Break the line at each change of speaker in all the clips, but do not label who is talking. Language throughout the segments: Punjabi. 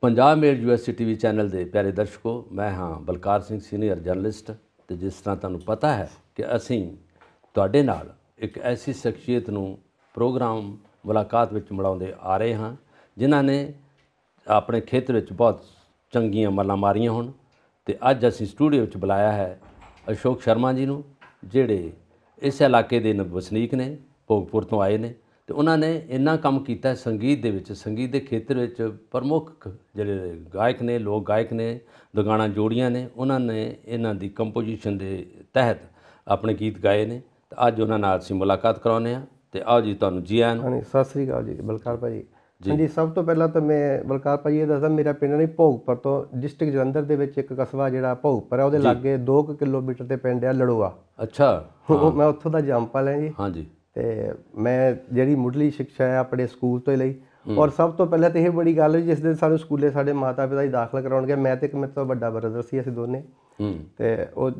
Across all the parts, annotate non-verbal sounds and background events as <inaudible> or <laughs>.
Punjab mail USC TV channel ਦੇ ਪਿਆਰੇ ਦਰਸ਼ਕੋ ਮੈਂ ਹਾਂ ਬਲਕਾਰ ਸਿੰਘ ਸੀਨੀਅਰ ਜਰਨਲਿਸਟ ਤੇ ਜਿਸ ਤਰ੍ਹਾਂ ਤੁਹਾਨੂੰ ਪਤਾ ਹੈ ਕਿ ਅਸੀਂ ਤੁਹਾਡੇ ਨਾਲ ਇੱਕ ਐਸੀ ਸ਼ਖਸੀਅਤ ਨੂੰ ਪ੍ਰੋਗਰਾਮ ਮੁਲਾਕਾਤ ਵਿੱਚ ਮਿਲਾਉਂਦੇ ਆ ਰਹੇ ਹਾਂ ਜਿਨ੍ਹਾਂ ਨੇ ਆਪਣੇ ਖੇਤਰ ਵਿੱਚ ਬਹੁਤ ਚੰਗੀਆਂ ਮੱਲਾਂ ਮਾਰੀਆਂ ਹੋਣ ਤੇ ਅੱਜ ਅਸੀਂ ਸਟੂਡੀਓ ਵਿੱਚ ਬੁਲਾਇਆ ਹੈ ਅਸ਼ੋਕ ਸ਼ਰਮਾ ਜੀ ਨੂੰ ਜਿਹੜੇ ਇਸ ਇਲਾਕੇ ਦੇ ਵਸਨੀਕ ਨੇ ਭੋਗਪੁਰ ਤੋਂ ਆਏ ਨੇ ਤੇ ਉਹਨਾਂ ਨੇ ਇੰਨਾ ਕੰਮ ਕੀਤਾ ਸੰਗੀਤ ਦੇ ਵਿੱਚ ਸੰਗੀਤ ਦੇ ਖੇਤਰ ਵਿੱਚ ਪ੍ਰਮੁੱਖ ਜਿਹੜੇ ਗਾਇਕ ਨੇ ਲੋਕ ਗਾਇਕ ਨੇ ਦੁਗਾਣਾ ਜੋੜੀਆਂ ਨੇ ਉਹਨਾਂ ਨੇ ਇਹਨਾਂ ਦੀ ਕੰਪੋਜੀਸ਼ਨ ਦੇ ਤਹਿਤ ਆਪਣੇ ਗੀਤ ਗਾਏ ਨੇ ਤੇ ਅੱਜ ਉਹਨਾਂ ਨਾਲ ਅਸੀਂ ਮੁਲਾਕਾਤ ਕਰਾਉਨੇ ਆ ਤੇ ਆਓ ਜੀ ਤੁਹਾਨੂੰ ਜੀ ਆਇਆਂ ਨੂੰ ਸਤਿ ਸ੍ਰੀ ਅਕਾਲ ਜੀ ਬਲਕਾਰ ਭਾਈ ਜੀ
ਸਭ ਤੋਂ ਪਹਿਲਾਂ ਤਾਂ ਮੈਂ ਬਲਕਾਰ ਭਾਈ ਇਹ ਦੱਸਦਾ ਮੇਰਾ ਪਿੰਡ ਨਹੀਂ ਭੋਗਪੁਰ ਤੋਂ ਡਿਸਟ੍ਰਿਕਟ ਜਲੰਧਰ ਦੇ ਵਿੱਚ ਇੱਕ ਕਸਬਾ ਜਿਹੜਾ ਭੋਗਪੁਰ ਹੈ ਉਹਦੇ ਲਾਗੇ 2 ਕਿਲੋਮੀਟਰ ਤੇ ਪਿੰਡ ਹੈ ਲੜੋਆ
ਅੱਛਾ ਮੈਂ
ਉੱਥੋਂ ਦਾ ਜੰਪਾ ਲੈ ਜੀ ਹਾਂ ਜੀ ਤੇ ਮੈਂ ਜਿਹੜੀ ਮੁੱਢਲੀ ਸਿੱਖਿਆ ਹੈ ਆਪਣੇ ਸਕੂਲ ਤੋਂ ਲਈ ਔਰ ਸਭ ਤੋਂ ਪਹਿਲਾਂ ਤੇ ਇਹ ਬੜੀ ਗੱਲ ਜਿਸ ਦਿਨ ਸਾਨੂੰ ਸਕੂਲੇ ਸਾਡੇ ਮਾਤਾ ਪਿਤਾ ਹੀ ਦਾਖਲ ਕਰਾਉਣਗੇ ਮੈਂ ਤੇ ਇੱਕ ਮੇਰੇ ਤੋਂ ਵੱਡਾ ਬ੍ਰਦਰ ਸੀ ਅਸੀਂ
ਦੋਨੇ ਤੇ
ਉਹ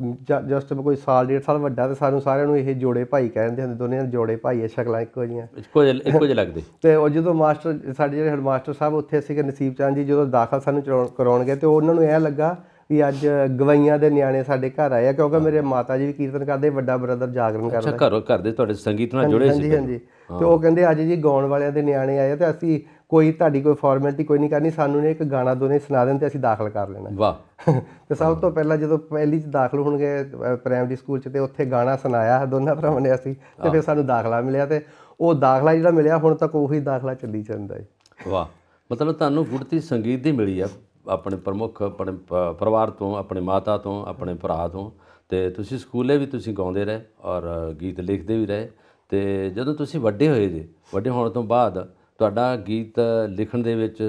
ਜਸਟ ਕੋਈ ਸਾਲ ਡੇਢ ਸਾਲ ਵੱਡਾ ਤੇ ਸਾਨੂੰ ਸਾਰਿਆਂ ਨੂੰ ਇਹ ਜੋੜੇ ਭਾਈ ਕਹਿੰਦੇ ਹੁੰਦੇ ਦੋਨੇ ਜੋੜੇ ਭਾਈ ਐ ਸ਼ਕਲਾਂ ਇੱਕੋ ਜੀਆਂ
ਇੱਕੋ ਜਿਹੇ ਇੱਕੋ ਜਿਹੇ ਲੱਗਦੇ
<laughs> ਤੇ ਉਹ ਜਦੋਂ ਮਾਸਟਰ ਸਾਡੇ ਜਿਹੜੇ ਹੈਡਮਾਸਟਰ ਸਾਹਿਬ ਉੱਥੇ ਸੀਗੇ ਨਸੀਬ ਚੰਦ ਜੀ ਜਦੋਂ ਦਾਖਲ ਸਾਨੂੰ ਕਰਾਉਣਗੇ ਤੇ ਉਹਨਾਂ ਨੂੰ ਇਹ ਲੱਗਾ ਵੀ ਅੱਜ ਗਵਈਆਂ ਦੇ ਨਿਆਣੇ ਸਾਡੇ ਘਰ ਆਏ ਆ ਕਿਉਂਕਿ ਮੇਰੇ ਮਾਤਾ ਜੀ ਵੀ ਕੀਰਤਨ ਕਰਦੇ ਵੱਡਾ ਬ੍ਰਦਰ ਜਾਗਰਣ ਕਰਦਾ ਅੱਛਾ
ਘਰੋਂ ਘਰ ਤੁਹਾਡੇ ਸੰਗੀਤ ਨਾਲ ਜੁੜੇ ਸੀ ਹਾਂਜੀ ਹਾਂਜੀ ਤੇ ਉਹ
ਕਹਿੰਦੇ ਅੱਜ ਜੀ ਗਾਉਣ ਵਾਲਿਆਂ ਦੇ ਨਿਆਣੇ ਆਏ ਤੇ ਅਸੀਂ ਕੋਈ ਤੁਹਾਡੀ ਕੋਈ ਫਾਰਮੈਲਿਟੀ ਕੋਈ ਨਹੀਂ ਕਰਨੀ ਸਾਨੂੰ ਨੇ ਇੱਕ ਗਾਣਾ ਦੋਨੇ ਸੁਣਾ ਦੇਣ ਤੇ ਅਸੀਂ ਦਾਖਲ ਕਰ ਲੈਣਾ ਵਾਹ ਤੇ ਸਭ ਤੋਂ ਪਹਿਲਾਂ ਜਦੋਂ ਪਹਿਲੀ ਚ ਦਾਖਲ ਹੋਣਗੇ ਪ੍ਰਾਇਮਰੀ ਸਕੂਲ ਚ ਤੇ ਉੱਥੇ ਗਾਣਾ ਸੁਣਾਇਆ ਦੋਨਾਂ ਭਰਾਵਾਂ ਨੇ ਅਸੀਂ ਤੇ ਫਿਰ ਸਾਨੂੰ ਦਾਖਲਾ ਮਿਲਿਆ ਤੇ ਉਹ ਦਾਖਲਾ ਜਿਹੜਾ ਮਿਲਿਆ ਹੁਣ ਤੱਕ ਉਹੀ ਦਾਖਲਾ ਚੱਲੀ ਜਾਂਦਾ ਹੈ
ਵਾਹ ਮਤਲਬ ਤੁਹਾਨੂੰ ਗੁੜਤੀ ਸੰਗੀਤ ਦੀ ਮਿਲੀ ਆ ਆਪਣੇ ਪ੍ਰਮੁੱਖ ਆਪਣੇ ਪਰਿਵਾਰ ਤੋਂ ਆਪਣੇ ਮਾਤਾ ਤੋਂ ਆਪਣੇ ਭਰਾ ਤੋਂ ਤੇ ਤੁਸੀਂ ਸਕੂਲੇ ਵੀ ਤੁਸੀਂ ਗਾਉਂਦੇ ਰਹੇ ਔਰ ਗੀਤ ਲਿਖਦੇ ਵੀ ਰਹੇ ਤੇ ਜਦੋਂ ਤੁਸੀਂ ਵੱਡੇ ਹੋਏ ਜੇ ਵੱਡੇ ਹੋਣ ਤੋਂ ਬਾਅਦ ਤੁਹਾਡਾ ਗੀਤ ਲਿਖਣ ਦੇ ਵਿੱਚ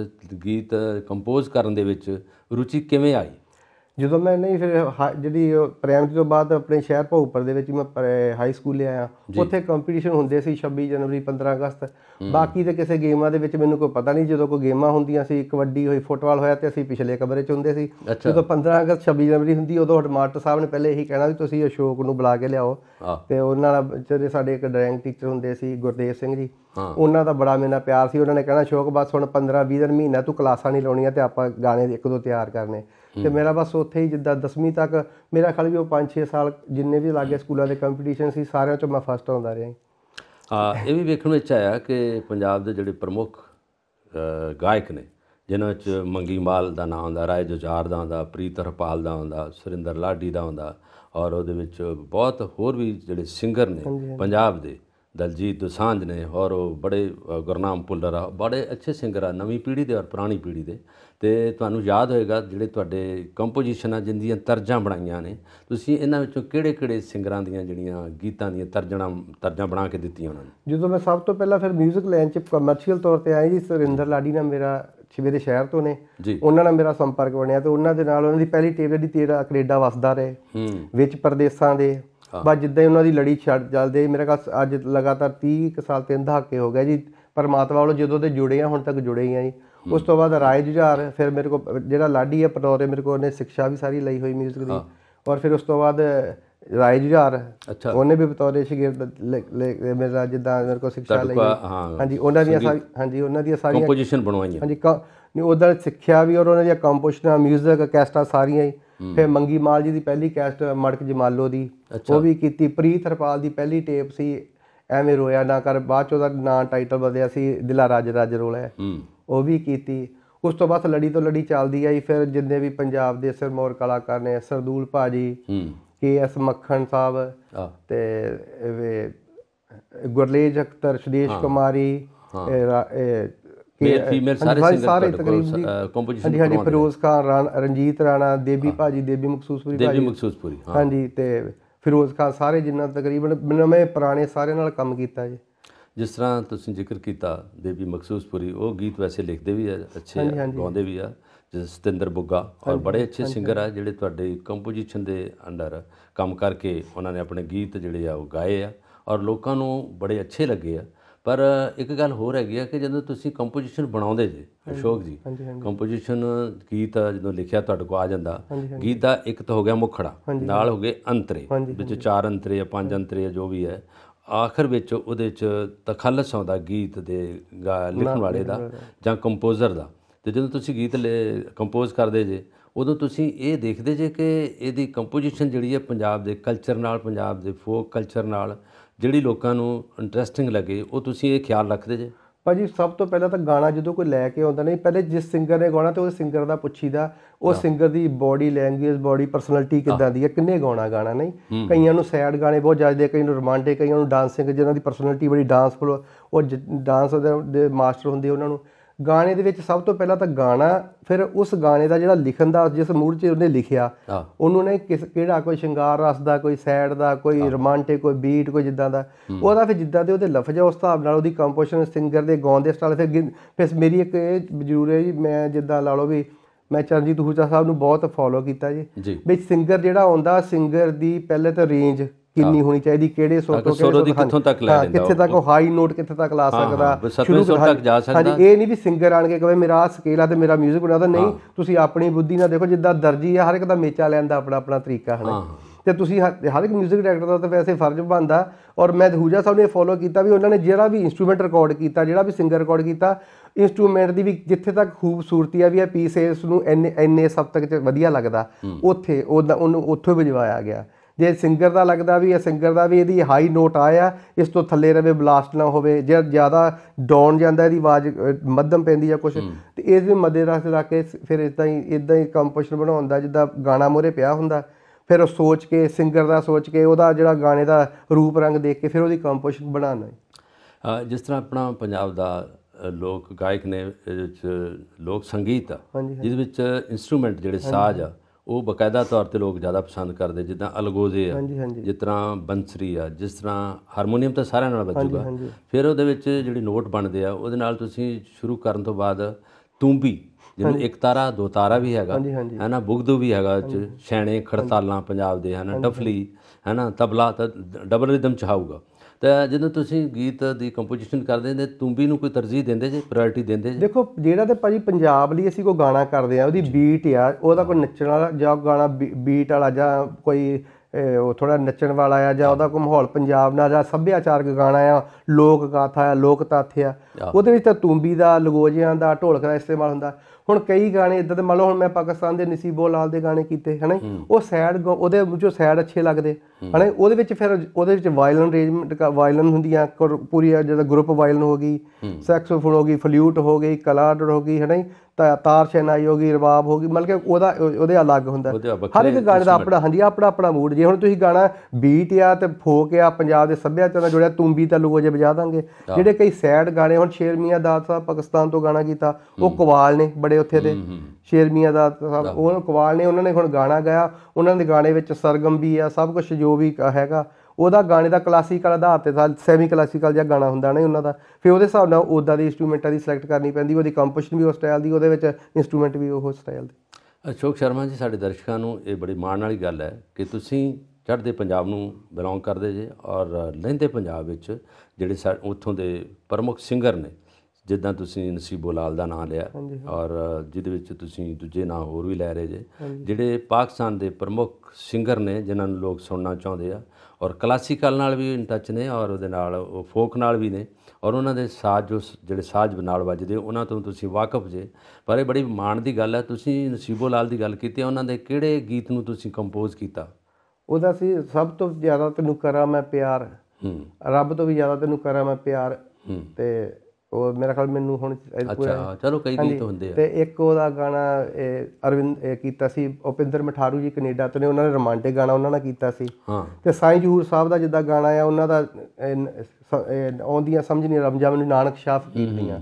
ਗੀਤ ਕੰਪੋਜ਼ ਕਰਨ ਦੇ ਵਿੱਚ ਰੁਚੀ ਕਿਵੇਂ ਆਈ ਜਦੋਂ
ਮੈਂ ਨਹੀਂ ਫਿਰ ਜਿਹੜੀ ਪ੍ਰਾਇਮਰੀ ਤੋਂ ਬਾਅਦ ਆਪਣੇ ਸ਼ਹਿਰ ਭੋਗਪੁਰ ਦੇ ਵਿੱਚ ਮੈਂ ਹਾਈ ਸਕੂਲ ਆਇਆ ਉੱਥੇ ਕੰਪੀਟੀਸ਼ਨ ਹੁੰਦੇ ਸੀ 26 ਜਨਵਰੀ 15 ਅਗਸਤ ਬਾਕੀ ਤੇ ਕਿਸੇ ਗੇਮਾਂ ਦੇ ਵਿੱਚ ਮੈਨੂੰ ਕੋਈ ਪਤਾ ਨਹੀਂ ਜਦੋਂ ਕੋਈ ਗੇਮਾਂ ਹੁੰਦੀਆਂ ਸੀ ਕਬੱਡੀ ਹੋਈ ਫੁੱਟਬਾਲ ਹੋਇਆ ਤੇ ਅਸੀਂ ਪਿਛਲੇ ਕਮਰੇ 'ਚ ਹੁੰਦੇ ਸੀ ਜਦੋਂ 15 ਅਗਸਤ 26 ਜਨਵਰੀ ਹੁੰਦੀ ਉਦੋਂ ਹਟਮਾਰਟ ਸਾਹਿਬ ਨੇ ਪਹਿਲੇ ਇਹੀ ਕਹਿਣਾ ਵੀ ਤੁਸੀਂ ਅਸ਼ੋਕ ਨੂੰ ਬੁਲਾ ਕੇ ਲਿਆਓ ਤੇ ਉਹਨਾਂ ਨਾਲ ਜਿਹੜੇ ਸਾਡੇ ਇੱਕ ਡਰਾਇੰਗ ਟੀਚਰ ਹੁੰਦੇ ਸੀ ਗੁਰਦੇਵ ਸਿੰਘ ਜੀ ਉਹਨਾਂ ਦਾ ਬੜਾ ਮੇਨਾ ਪਿਆਰ ਸੀ ਉਹਨਾਂ ਨੇ ਕਹਿਣਾ ਸ਼ੋਕ ਬਸ ਹੁਣ 15 20 ਦਿਨ ਮਹੀਨਾ ਤੂੰ ਕਲਾਸਾਂ ਨਹੀਂ ਲਾਉਣੀਆਂ ਤੇ ਆਪਾਂ ਗਾਣੇ ਇੱਕ ਦੋ ਤਿਆਰ ਕਰਨੇ ਤੇ ਮੇਰਾ ਬਸ ਉੱਥੇ ਹੀ ਜਿੱਦਾਂ 10ਵੀਂ ਤੱਕ ਮੇਰਾ ਖਾਲੀ ਉਹ 5-6 ਸਾਲ ਜਿੰਨੇ ਵੀ ਲਾਗੇ ਸਕੂਲਾਂ ਦੇ ਕੰਪੀਟੀਸ਼ਨ ਸੀ ਸਾਰਿਆਂ 'ਚ ਮੈਂ ਫਸਟ ਆਉਂਦਾ ਰਿਹਾ
ਆ ਇਹ ਵੀ ਵੇਖਣ ਵਿੱਚ ਆਇਆ ਕਿ ਪੰਜਾਬ ਦੇ ਜਿਹੜੇ ਪ੍ਰਮੁੱਖ ਗਾਇਕ ਨੇ ਜਿਨ੍ਹਾਂ ਵਿੱਚ ਮੰਗੀ ਮਾਲ ਦਾ ਨਾਮ ਆਉਂਦਾ ਰਾਏ ਜੁਜਾਰ ਦਾ ਆਉਂਦਾ ਪ੍ਰੀਤ ਰਪਾਲ ਦਾ ਆਉਂਦਾ ਸੁਰਿੰਦਰ ਲਾਡੀ ਦਾ ਆਉਂਦਾ ਔਰ ਉਹਦੇ ਵਿੱਚ ਬਹੁਤ ਹੋਰ ਵੀ ਜਿਹੜੇ ਸਿੰਗਰ ਨੇ ਪੰਜਾਬ ਦੇ ਦਲਜੀਤ ਦੁਸਾਂਝ ਨੇ ਔਰ ਉਹ ਬੜੇ ਗੁਰਨਾਮ ਪੁੱਲਰ ਆ ਬੜੇ ਅੱਛੇ ਸਿੰਗਰ ਆ ਨਵੀਂ ਪੀੜ੍ਹੀ ਦੇ ਔਰ ਪੁਰਾਣੀ ਪੀੜ੍ਹੀ ਦੇ ਤੇ ਤੁਹਾਨੂੰ ਯਾਦ ਹੋਏਗਾ ਜਿਹੜੇ ਤੁਹਾਡੇ ਕੰਪੋਜੀਸ਼ਨਾਂ ਜਿੰਦੀਆਂ ਤਰਜਾਂ ਬਣਾਈਆਂ ਨੇ ਤੁਸੀਂ ਇਹਨਾਂ ਵਿੱਚੋਂ ਕਿਹੜੇ-ਕਿਹੜੇ ਸਿੰਗਰਾਂ ਦੀਆਂ ਜਿਹੜੀਆਂ ਗੀਤਾਂ ਦੀਆਂ ਤਰਜਣਾ ਤਰਜਾਂ ਬਣਾ ਕੇ ਦਿੱਤੀਆਂ ਉਹਨਾਂ
ਨੇ ਜਦੋਂ ਮੈਂ ਸਭ ਤੋਂ ਪਹਿਲਾਂ ਫਿਰ 뮤직 ਲਾਈਨ 'ਚ ਕਮਰਸ਼ੀਅਲ ਤੌਰ ਤੇ ਆਏ ਜੀ ਸੁਰਿੰਦਰ ਲਾੜੀ ਨਾਲ ਮੇਰਾ ਮੇਰੇ ਸ਼ਹਿਰ ਤੋਂ ਨੇ ਉਹਨਾਂ ਨਾਲ ਮੇਰਾ ਸੰਪਰਕ ਬਣਿਆ ਤੇ ਉਹਨਾਂ ਦੇ ਨਾਲ ਉਹਨਾਂ ਦੀ ਪਹਿਲੀ ਟੇਪ ਜਿਹੜੀ ਤੇਰਾ ਕੈਨੇਡਾ ਵਸਦਾ ਰਹੇ ਵਿੱਚ ਪਰਦੇਸਾਂ ਦੇ ਬਸ ਜਿੱਦਾਂ ਹੀ ਉਹਨਾਂ ਦੀ ਲੜੀ ਛੱਡ ਜਾਂਦੇ ਮੇਰੇ ਕੋਲ ਅੱਜ ਲਗਾਤਾਰ 30 ਸਾਲ ਤਿੰਨ ਧਾਕੇ ਹੋ ਗਏ ਜੀ ਪਰਮਾਤਮਾ ਵੱਲੋਂ ਜਦੋਂ ਤੇ ਜੁੜੇ ਆ ਹੁਣ ਤੱਕ ਜੁੜੇ ਹੀ ਆ ਜੀ ਉਸ ਤੋਂ ਬਾਅਦ ਰਾਏ ਜੁਝਾਰ ਫਿਰ ਮੇਰੇ ਕੋ ਜਿਹੜਾ ਲਾਡੀ ਹੈ ਪਟੋਰੇ ਮੇਰੇ ਕੋ ਉਹਨੇ ਸਿੱਖਿਆ ਵੀ ਸਾਰੀ ਲਈ ਹੋਈ ਮਿਊਜ਼ਿਕ ਦੀ ਔਰ ਫਿਰ ਉਸ ਤੋਂ ਬਾਅਦ ਰਾਏ ਜੁਝਾਰ ਉਹਨੇ ਵੀ ਬਤੌਰੇ ਸ਼ਗਿਰਦ ਮੇਰਾ ਜਿੱਦਾਂ ਮੇਰੇ ਕੋ ਸਿੱਖਿਆ ਲਈ ਹਾਂਜੀ ਉਹਨਾਂ ਦੀਆਂ ਸਾਰੀ ਹਾਂਜੀ ਉਹਨਾਂ ਦੀਆਂ ਸਾਰੀਆਂ ਕੰਪੋਜੀਸ਼ਨ ਬਣਵਾਈਆਂ ਹਾਂਜੀ ਨਹੀਂ ਉਹਦਾ ਸਿੱਖਿਆ ਵੀ ਔਰ ਉਹਨਾਂ ਦੀਆਂ ਕੰਪੋਜੀਸ਼ਨਾਂ ਮਿਊਜ਼ਿਕ ਕੈਸਟਾ ਸਾਰੀਆਂ ਹੀ ਫਿਰ ਮੰਗੀ ਮਾਲ ਜੀ ਦੀ ਪਹਿਲੀ ਕੈਸਟ ਮੜਕ ਜਮਾਲੋ ਦੀ ਉਹ ਵੀ ਕੀਤੀ ਪ੍ਰੀਤ ਹਰਪਾਲ ਦੀ ਪਹਿਲੀ ਟੇਪ ਸੀ ਐਵੇਂ ਰੋਇਆ ਨਾ ਕਰ ਬਾਅਦ ਚ ਉਹਦਾ ਨਾਂ ਟਾਈਟਲ ਬਦਿਆ ਸੀ ਦਿਲਾ ਰਾਜ ਰਾਜ ਰੋਲਾ ਉਹ ਵੀ ਕੀਤੀ ਉਸ ਤੋਂ ਬਾਅਦ ਲੜੀ ਤੋਂ ਲੜੀ ਚੱਲਦੀ ਆਈ ਫਿਰ ਜਿੰਨੇ ਵੀ ਪੰਜਾਬ ਦੇ ਸਰਮੌਰ ਕਲਾਕਾਰ ਨੇ ਸਰਦੂਲ ਭਾਜੀ ਕੇ ਐਸ ਮੱਖਣ ਸਾਹਿਬ ਤੇ ਗੁਰਲੇਜ ਅਖਤਰ ਸ਼ਦੇਸ਼ ਕੁਮਾਰੀ ਮੇਲ ਫੀਮੇਲ ਸਾਰੇ ਸਿੰਗਰ ਸਾਰੇ ਤਕਰੀਬਨ ਕੰਪੋਜੀਸ਼ਨ ਹਾਂ ਜੀ ਫਿਰੋਜ਼ਖਾਨ ਰਣਜੀਤ ਰਾਣਾ ਦੇਵੀ ਭਾਜੀ ਦੇਵੀ ਮਕਸੂਸਪੁਰੀ ਭਾਜੀ ਦੇਵੀ ਮਕਸੂਸਪੁਰੀ ਹਾਂ ਹਾਂਜੀ ਤੇ ਫਿਰੋਜ਼ਖਾਨ ਸਾਰੇ ਜਿੰਨਾ ਤਕਰੀਬਨ ਨਵੇਂ ਪੁਰਾਣੇ ਸਾਰੇ ਨਾਲ ਕੰਮ ਕੀਤਾ ਜੀ
ਜਿਸ ਤਰ੍ਹਾਂ ਤੁਸੀਂ ਜ਼ਿਕਰ ਕੀਤਾ ਦੇਵੀ ਮਕਸੂਸਪੁਰੀ ਉਹ ਗੀਤ ਵੈਸੇ ਲਿਖਦੇ ਵੀ ਆ ਅੱਛੇ ਗਾਉਂਦੇ ਵੀ ਆ ਜਿਸ ਸਤਿੰਦਰ ਬੁੱਗਾ ਔਰ ਬੜੇ ਅੱਛੇ ਸਿੰਗਰ ਆ ਜਿਹੜੇ ਤੁਹਾਡੇ ਕੰਪੋਜੀਸ਼ਨ ਦੇ ਅੰਡਰ ਕੰਮ ਕਰਕੇ ਉਹਨਾਂ ਨੇ ਆਪਣੇ ਗੀਤ ਜਿਹੜੇ ਆ ਉਹ ਗਾਏ ਆ ਔਰ ਲੋਕਾਂ ਨੂੰ ਬੜੇ ਅੱਛੇ ਲੱਗੇ ਆ ਪਰ ਇੱਕ ਗੱਲ ਹੋਰ ਹੈਗੀ ਆ ਕਿ ਜਦੋਂ ਤੁਸੀਂ ਕੰਪੋਜੀਸ਼ਨ ਬਣਾਉਂਦੇ ਜੀ ਅਸ਼ੋਕ ਜੀ ਕੰਪੋਜੀਸ਼ਨ ਗੀਤ ਜਦੋਂ ਲਿਖਿਆ ਤੁਹਾਡੇ ਕੋ ਆ ਜਾਂਦਾ ਗੀਤ ਦਾ ਇੱਕ ਤਾਂ ਹੋ ਗਿਆ ਮੁਖੜਾ ਨਾਲ ਹੋ ਗਏ ਅੰਤਰੇ ਵਿੱਚ ਚਾਰ ਅੰਤਰੇ ਜਾਂ ਪੰਜ ਅੰਤਰੇ ਜਾਂ ਜੋ ਵੀ ਹੈ ਆਖਰ ਵਿੱਚ ਉਹਦੇ ਚ ਤਖੱਲਸ ਆਉਂਦਾ ਗੀਤ ਦੇ ਲਿਖਣ ਵਾਲੇ ਦਾ ਜਾਂ ਕੰਪੋਜ਼ਰ ਦਾ ਤੇ ਜਦੋਂ ਤੁਸੀਂ ਗੀਤ ਕੰਪੋਜ਼ ਕਰਦੇ ਜੇ ਉਦੋਂ ਤੁਸੀਂ ਇਹ ਦੇਖਦੇ ਜੇ ਕਿ ਇਹਦੀ ਕੰਪੋਜੀਸ਼ਨ ਜਿਹੜੀ ਹੈ ਪੰਜਾਬ ਦੇ ਕਲਚਰ ਨਾਲ ਪੰਜਾਬ ਦੇ ਫੋਕ ਕਲਚਰ ਨਾਲ ਜਿਹੜੀ ਲੋਕਾਂ ਨੂੰ ਇੰਟਰਸਟਿੰਗ ਲੱਗੇ ਉਹ ਤੁਸੀਂ ਇਹ ਖਿਆਲ ਰੱਖਦੇ ਜੇ
ਭਾਜੀ ਸਭ ਤੋਂ ਪਹਿਲਾਂ ਤਾਂ ਗਾਣਾ ਜਦੋਂ ਕੋਈ ਲੈ ਕੇ ਆਉਂਦਾ ਨਹੀਂ ਪਹਿਲੇ ਜਿਸ ਸਿੰਗਰ ਨੇ ਗਾਉਣਾ ਤੇ ਉਹ ਸਿੰਗਰ ਦਾ ਪੁੱਛੀਦਾ ਉਹ ਸਿੰਗਰ ਦੀ ਬਾਡੀ ਲੈਂਗੁਏਜ ਬਾਡੀ ਪਰਸਨੈਲਿਟੀ ਕਿੱਦਾਂ ਦੀ ਹੈ ਕਿੰਨੇ ਗਾਉਣਾ ਗਾਣਾ ਨਹੀਂ ਕਈਆਂ ਨੂੰ ਸੈਡ ਗਾਣੇ ਬਹੁਤ ਜ਼ਿਆਦਾ ਕਈਆਂ ਨੂੰ ਰੋਮਾਂਟਿਕ ਕਈਆਂ ਨੂੰ ਡਾਂਸਿੰਗ ਜਿਹਨਾਂ ਦੀ ਪਰਸਨੈਲਿਟੀ ਬੜੀ ਡਾਂਸਫੁਲ ਉਹ ਡਾਂਸ ਦੇ ਮਾਸਟਰ ਹੁੰਦੇ ਉਹਨਾਂ ਨੂੰ ਗਾਣੇ ਦੇ ਵਿੱਚ ਸਭ ਤੋਂ ਪਹਿਲਾਂ ਤਾਂ ਗਾਣਾ ਫਿਰ ਉਸ ਗਾਣੇ ਦਾ ਜਿਹੜਾ ਲਿਖਣ ਦਾ ਜਿਸ ਮੂਡ 'ਚ ਉਹਨੇ ਲਿਖਿਆ ਉਹਨੂੰ ਨੇ ਕਿਸ ਕਿਹੜਾ ਕੋਈ ਸ਼ਿੰਗਾਰ ਰਸ ਦਾ ਕੋਈ ਸੈਡ ਦਾ ਕੋਈ ਰੋਮਾਂਟਿਕ ਕੋਈ ਬੀਟ ਕੋਈ ਜਿੱਦਾਂ ਦਾ ਉਹਦਾ ਫਿਰ ਜਿੱਦਾਂ ਦੇ ਉਹਦੇ ਲਫ਼ਜ਼ ਆ ਉਸ ਹਿਸਾਬ ਨਾਲ ਉਹਦੀ ਕੰਪੋਜੀਸ਼ਨ ਸਿੰਗਰ ਦੇ ਗਾਉਣ ਦੇ ਸਟਾਈਲ ਫਿਰ ਫਿਰ ਮੇਰੀ ਇੱਕ ਜ਼ਰੂਰ ਹੈ ਜੀ ਮੈਂ ਜਿੱਦਾਂ ਲਾ ਲਓ ਵੀ ਮੈਂ ਚਰਨਜੀਤ ਹੂਜਾ ਸਾਹਿਬ ਨੂੰ ਬਹੁਤ ਫੋਲੋ ਕੀਤਾ ਜੀ ਵੀ ਸਿੰਗਰ ਜਿਹੜਾ ਆਉਂਦਾ ਸਿੰਗਰ ਦੀ ਪਹਿਲੇ ਤਾਂ ਰੇਂਜ ਕਿੰਨੀ ਹੋਣੀ ਚਾਹੀਦੀ ਕਿਹੜੇ ਸੁਰ ਤੋਂ ਕਿਹੜੇ ਸੁਰ ਕਿੱਥੋਂ ਤੱਕ ਲੈ ਜਾਂਦਾ ਕਿੱਥੇ ਤੱਕ ਉਹ ਹਾਈ ਨੋਟ ਕਿੱਥੇ ਤੱਕ ਲਾ ਸਕਦਾ ਸ਼ੁਰੂ ਤੱਕ ਜਾ ਸਕਦਾ ਹਾਂਜੀ ਇਹ ਨਹੀਂ ਵੀ ਸਿੰਗਰ ਆਣ ਕੇ ਕਹੇ ਮੇਰਾ ਸਕੇਲ ਆ ਤੇ ਮੇਰਾ 뮤직 ਬਣਾਦਾ ਨਹੀਂ ਤੁਸੀਂ ਆਪਣੀ ਬੁੱਧੀ ਨਾਲ ਦੇਖੋ ਜਿੱਦਾਂ ਦਰਜੀ ਆ ਹਰ ਇੱਕ ਦਾ ਮੇਚਾ ਲੈਣ ਦਾ ਆਪਣਾ ਆਪਣਾ ਤਰੀਕਾ ਹੈ ਤੇ ਤੁਸੀਂ ਹਰ ਇੱਕ 뮤직 ਡਾਇਰੈਕਟਰ ਦਾ ਤਾਂ ਵੈਸੇ ਫਰਜ਼ ਬਣਦਾ ਔਰ ਮੈਂ ਦਹੂਜਾ ਸਾਹਿਬ ਨੇ ਫੋਲੋ ਕੀਤਾ ਵੀ ਉਹਨਾਂ ਨੇ ਜਿਹੜਾ ਵੀ ਇਨਸਟਰੂਮੈਂਟ ਰਿਕਾਰਡ ਕੀਤਾ ਜਿਹੜਾ ਵੀ ਸਿੰਗਰ ਰਿਕਾਰਡ ਕੀਤਾ ਇਨਸਟਰੂਮੈਂਟ ਦੀ ਵੀ ਜਿੱਥੇ ਤੱਕ ਖੂਬਸੂਰਤੀ ਆ ਵੀ ਆ ਪੀਸ ਇਸ ਨੂੰ ਐਨੇ ਐਨੇ ਸਭ ਤੱਕ ਵਧੀਆ ਲੱਗਦਾ ਉੱਥੇ ਉਹਨੂੰ ਉੱਥੋਂ ਵਜਵਾਇਆ ਗਿਆ ਜੇ ਸਿੰਗਰ ਦਾ ਲੱਗਦਾ ਵੀ ਇਹ ਸਿੰਗਰ ਦਾ ਵੀ ਇਹਦੀ ਹਾਈ ਨੋਟ ਆਇਆ ਇਸ ਤੋਂ ਥੱਲੇ ਰਵੇ ਬਲਾਸਟ ਨਾ ਹੋਵੇ ਜੇ ਜ਼ਿਆਦਾ ਡਾਊਨ ਜਾਂਦਾ ਇਹਦੀ ਆਵਾਜ਼ ਮੱਧਮ ਪੈਂਦੀ ਜਾਂ ਕੁਝ ਤੇ ਇਸ ਦੇ ਮੱਦੇ ਰੱਖ ਰੱਖ ਕੇ ਫਿਰ ਇਦਾਂ ਹੀ ਇਦਾਂ ਹੀ ਕੰਪੋਜੀਸ਼ਨ ਬਣਾਉਂਦਾ ਜਿੱਦਾਂ ਗਾਣਾ ਮੋਰੇ ਪਿਆ ਹੁੰਦਾ ਫਿਰ ਉਹ ਸੋਚ ਕੇ ਸਿੰਗਰ ਦਾ ਸੋਚ ਕੇ ਉਹਦਾ ਜਿਹੜਾ ਗਾਣੇ ਦਾ ਰੂਪ ਰੰਗ ਦੇਖ ਕੇ ਫਿਰ ਉਹਦੀ ਕੰਪੋਜੀਸ਼ਨ ਬਣਾਉਣਾ
ਜਿਸ ਤਰ੍ਹਾਂ ਆਪਣਾ ਪੰਜਾਬ ਦਾ ਲੋਕ ਗਾਇਕ ਨੇ ਲੋਕ ਸੰਗੀਤ ਜਿਸ ਵਿੱਚ ਇਨਸਟਰੂਮੈਂਟ ਜਿਹੜੇ ਸਾਜ਼ ਆ ਉਹ ਬਕਾਇਦਾ ਤੌਰ ਤੇ ਲੋਕ ਜ਼ਿਆਦਾ ਪਸੰਦ ਕਰਦੇ ਜਿੱਦਾਂ ਅਲਗੋਜ਼ੇ ਆ ਜਿਸ ਤਰ੍ਹਾਂ ਬੰਸਰੀ ਆ ਜਿਸ ਤਰ੍ਹਾਂ ਹਾਰਮੋਨੀਅਮ ਤਾਂ ਸਾਰਿਆਂ ਨਾਲ ਵੱਜੂਗਾ ਫਿਰ ਉਹਦੇ ਵਿੱਚ ਜਿਹੜੀ ਨੋਟ ਬਣਦੇ ਆ ਉਹਦੇ ਨਾਲ ਤੁਸੀਂ ਸ਼ੁਰੂ ਕਰਨ ਤੋਂ ਬਾਅਦ ਤੂੰਬੀ ਜਿਹਨੂੰ ਇੱਕ ਤਾਰਾ ਦੋ ਤਾਰਾ ਵੀ ਹੈਗਾ ਹੈ ਨਾ ਬੁਗਦੂ ਵੀ ਹੈਗਾ ਛੈਣੇ ਖੜਤਾਲਾਂ ਪੰਜਾਬ ਦੇ ਹਨ ਡਫਲੀ ਹੈ ਨਾ ਤਬਲਾ ਡਬਲ ਰਿਦਮ ਚਾਹੂਗਾ ਤਾਂ ਜਦੋਂ ਤੁਸੀਂ ਗੀਤ ਦੀ ਕੰਪੋਜੀਸ਼ਨ ਕਰਦੇ ਨੇ ਤੁੰਬੀ ਨੂੰ ਕੋਈ ਤਰਜੀਹ ਦਿੰਦੇ ਜੇ ਪ੍ਰਾਇੋਰਟੀ ਦਿੰਦੇ ਜੇ ਦੇਖੋ
ਜਿਹੜਾ ਤੇ ਭਾਜੀ ਪੰਜਾਬ ਲਈ ਅਸੀਂ ਕੋਈ ਗਾਣਾ ਕਰਦੇ ਆ ਉਹਦੀ ਬੀਟ ਆ ਉਹਦਾ ਕੋਈ ਨੱਚਣ ਵਾਲਾ ਜਾਂ ਗਾਣਾ ਬੀਟ ਵਾਲਾ ਜਾਂ ਕੋਈ ਉਹ ਥੋੜਾ ਨੱਚਣ ਵਾਲਾ ਆ ਜਾਂ ਉਹਦਾ ਕੋਈ ਮਾਹੌਲ ਪੰਜਾਬ ਨਾਲ ਜਾਂ ਸੱਭਿਆਚਾਰਕ ਗਾਣਾ ਆ ਲੋਕ ਗਾਥਾ ਆ ਲੋਕ ਤਾਥ ਆ ਉਹਦੇ ਵਿੱਚ ਤਾਂ ਤੁੰਬੀ ਦਾ ਲਗੋਜਿਆਂ ਦਾ ਢੋਲਕ ਦਾ ਇਸਤੇਮਾਲ ਹੁੰਦਾ ਹੁਣ ਕਈ ਗਾਣੇ ਇਦਾਂ ਦੇ ਮੰਨ ਲਓ ਹੁਣ ਮੈਂ ਪਾਕਿਸਤਾਨ ਦੇ ਨਸੀਬੋ ਲਾਲ ਦੇ ਗਾਣੇ ਕੀਤੇ ਹਨਾ ਉਹ ਸੈਡ ਉਹਦੇ ਵਿੱਚੋਂ ਸੈਡ ਅੱਛੇ ਲੱਗਦੇ ਹਨਾ ਉਹਦੇ ਵਿੱਚ ਫਿਰ ਉਹਦੇ ਵਿੱਚ ਵਾਇਲਨ ਅਰੇਂਜਮੈਂਟ ਵਾਇਲਨ ਹੁੰਦੀਆਂ ਪੂਰੀ ਜਿਹੜਾ ਗਰੁੱਪ ਵਾਇਲਨ ਹੋ ਗਈ ਸੈਕਸੋਫੋਨ ਹੋ ਗਈ ਫਲੂਟ ਹੋ ਗਈ ਕਲਾਰਡ ਹੋ ਗਈ ਹਨਾ ਤਾਰ ਸ਼ੈਨਾਈ ਹੋ ਗਈ ਰਬਾਬ ਹੋ ਗਈ ਮਤਲਬ ਕਿ ਉਹਦਾ ਉਹਦੇ ਅਲੱਗ ਹੁੰਦਾ ਹਰ ਇੱਕ ਗਾਣੇ ਦਾ ਆਪਣਾ ਹਾਂਜੀ ਆਪਣਾ ਆਪਣਾ ਮੂਡ ਜੇ ਹੁਣ ਤੁਸੀਂ ਗਾਣਾ ਬੀਟ ਆ ਤੇ ਫੋਕ ਆ ਪੰਜਾਬ ਦੇ ਸੱਭਿਆਚਾਰ ਨਾਲ ਜੁੜਿਆ ਤੂੰਬੀ ਤਾਂ ਲੋਕੋ ਜੇ ਵਜਾ ਦਾਂਗੇ ਜਿਹੜੇ ਕਈ ਸੈਡ ਗਾਣੇ ਹੁਣ ਸ਼ੇਰ ਮੀਆਂ ਦਾਦ ਸਾਹਿਬ ਪਾਕਿਸਤਾਨ ਤੋਂ ਗਾਣਾ ਕੀਤਾ ਉਹ ਕਵਾਲ ਨੇ ਬੜੇ ਉੱਥੇ ਦੇ ਸ਼ੇਰ ਮੀਆਂ ਦਾ ਸਭ ਉਹ ਕਵਾਲ ਨੇ ਉਹਨਾਂ ਨੇ ਹੁਣ ਗਾਣਾ ਗਾਇਆ ਉਹਨਾਂ ਦੇ ਗਾਣੇ ਵਿੱਚ ਸਰਗਮ ਵੀ ਆ ਸਭ ਕੁਝ ਜੋ ਵੀ ਹੈਗਾ ਉਹਦਾ ਗਾਣੇ ਦਾ ਕਲਾਸੀਕਲ ਆਧਾਰ ਤੇ ਸੈਮੀ ਕਲਾਸੀਕਲ ਜਿਹਾ ਗਾਣਾ ਹੁੰਦਾ ਨਾ ਉਹਨਾਂ ਦਾ ਫਿਰ ਉਹਦੇ ਹਿਸਾਬ ਨਾਲ ਉਹਦਾ ਦੀ ਇਨਸਟਰੂਮੈਂਟਾਂ ਦੀ ਸਿਲੈਕਟ ਕਰਨੀ ਪੈਂਦੀ ਉਹਦੀ ਕੰਪੋਜੀਸ਼ਨ ਵੀ ਉਸ ਸਟਾਈਲ ਦੀ ਉਹਦੇ ਵਿੱਚ ਇਨਸਟਰੂਮੈਂਟ ਵੀ ਉਹ ਸਟਾਈਲ
ਦੇ ਅਸ਼ੋਕ ਸ਼ਰਮਾ ਜੀ ਸਾਡੇ ਦਰਸ਼ਕਾਂ ਨੂੰ ਇਹ ਬੜੀ ਮਾਣ ਵਾਲੀ ਗੱਲ ਹੈ ਕਿ ਤੁਸੀਂ ਚੜ੍ਹਦੇ ਪੰਜਾਬ ਨੂੰ ਬਿਲੋਂਗ ਕਰਦੇ ਜੇ ਔਰ ਲਹਿੰਦੇ ਪੰਜਾਬ ਵਿੱਚ ਜਿਹੜੇ ਉੱਥੋਂ ਦੇ ਪ੍ਰਮੁੱਖ ਸਿੰਗਰ ਨੇ ਜਿੱਦਾਂ ਤੁਸੀਂ ਨਸੀਬੋ ਲਾਲ ਦਾ ਨਾਮ ਲਿਆ ਔਰ ਜਿਹਦੇ ਵਿੱਚ ਤੁਸੀਂ ਦੂਜੇ ਨਾਮ ਹੋਰ ਵੀ ਲੈ ਰਹੇ ਜੇ ਜਿਹੜੇ ਪਾਕਿਸਤਾਨ ਦੇ ਪ੍ਰਮੁੱਖ ਸਿੰਗਰ ਨੇ ਜਿਨ੍ਹਾਂ ਨੂੰ ਲੋਕ ਸੁਣਨਾ ਚਾਹੁੰਦੇ ਆ ਔਰ ਕਲਾਸੀਕਲ ਨਾਲ ਵੀ ਇਨ ਟੱਚ ਨੇ ਔਰ ਉਹਦੇ ਨਾਲ ਉਹ ਫੋਕ ਨਾਲ ਵੀ ਨੇ ਔਰ ਉਹਨਾਂ ਦੇ ਸਾਜ਼ ਜੋ ਜਿਹੜੇ ਸਾਜ਼ ਨਾਲ ਵੱਜਦੇ ਉਹਨਾਂ ਤੋਂ ਤੁਸੀਂ ਵਾਕਿਫ ਜੇ ਪਰ ਇਹ ਬੜੀ ਮਾਣ ਦੀ ਗੱਲ ਹੈ ਤੁਸੀਂ ਨਸੀਬੋ ਲਾਲ ਦੀ ਗੱਲ ਕੀਤੀ ਉਹਨਾਂ ਦੇ ਕਿਹੜੇ ਗੀਤ ਨੂੰ ਤੁਸੀਂ ਕੰਪੋਜ਼ ਕੀਤਾ
ਉਹਦਾ ਸੀ ਸਭ ਤੋਂ ਜ਼ਿਆਦਾ ਤੈਨੂੰ ਕਰਾਂ ਮੈਂ ਪਿਆਰ ਰੱਬ ਤੋਂ ਵੀ ਜ਼ਿਆਦਾ ਤੈਨੂੰ ਕਰਾਂ ਮੈਂ ਪਿਆਰ ਤੇ ਉਹ ਮੇਰਾ ਖਿਆਲ ਮੈਨੂੰ ਹੁਣ ਅੱਛਾ ਚਲੋ ਕਈ ਗੀਤ ਹੁੰਦੇ ਆ ਤੇ ਇੱਕ ਉਹਦਾ ਗਾਣਾ ਅਰਵਿੰਦ ਕੀਤਾ ਸੀ ਉਪਿੰਦਰ ਮਠਾਰੂ ਜੀ ਕੈਨੇਡਾ ਤੋਂ ਨੇ ਉਹਨਾਂ ਨੇ ਰੋਮਾਂਟਿਕ ਗਾਣਾ ਉਹਨਾਂ ਨੇ ਕੀਤਾ ਸੀ ਤੇ ਸਾਈਂ ਜੂਰ ਸਾਹਿਬ ਦਾ ਜਿੱਦਾਂ ਗਾਣਾ ਆ ਉਹਨਾਂ ਦਾ ਆਉਂਦੀਆਂ ਸਮਝ ਨਹੀਂ ਰਮਜਾ ਮੈਨੂੰ ਨਾਨਕ ਸ਼ਾਹ ਫਕੀਰ ਦੀਆਂ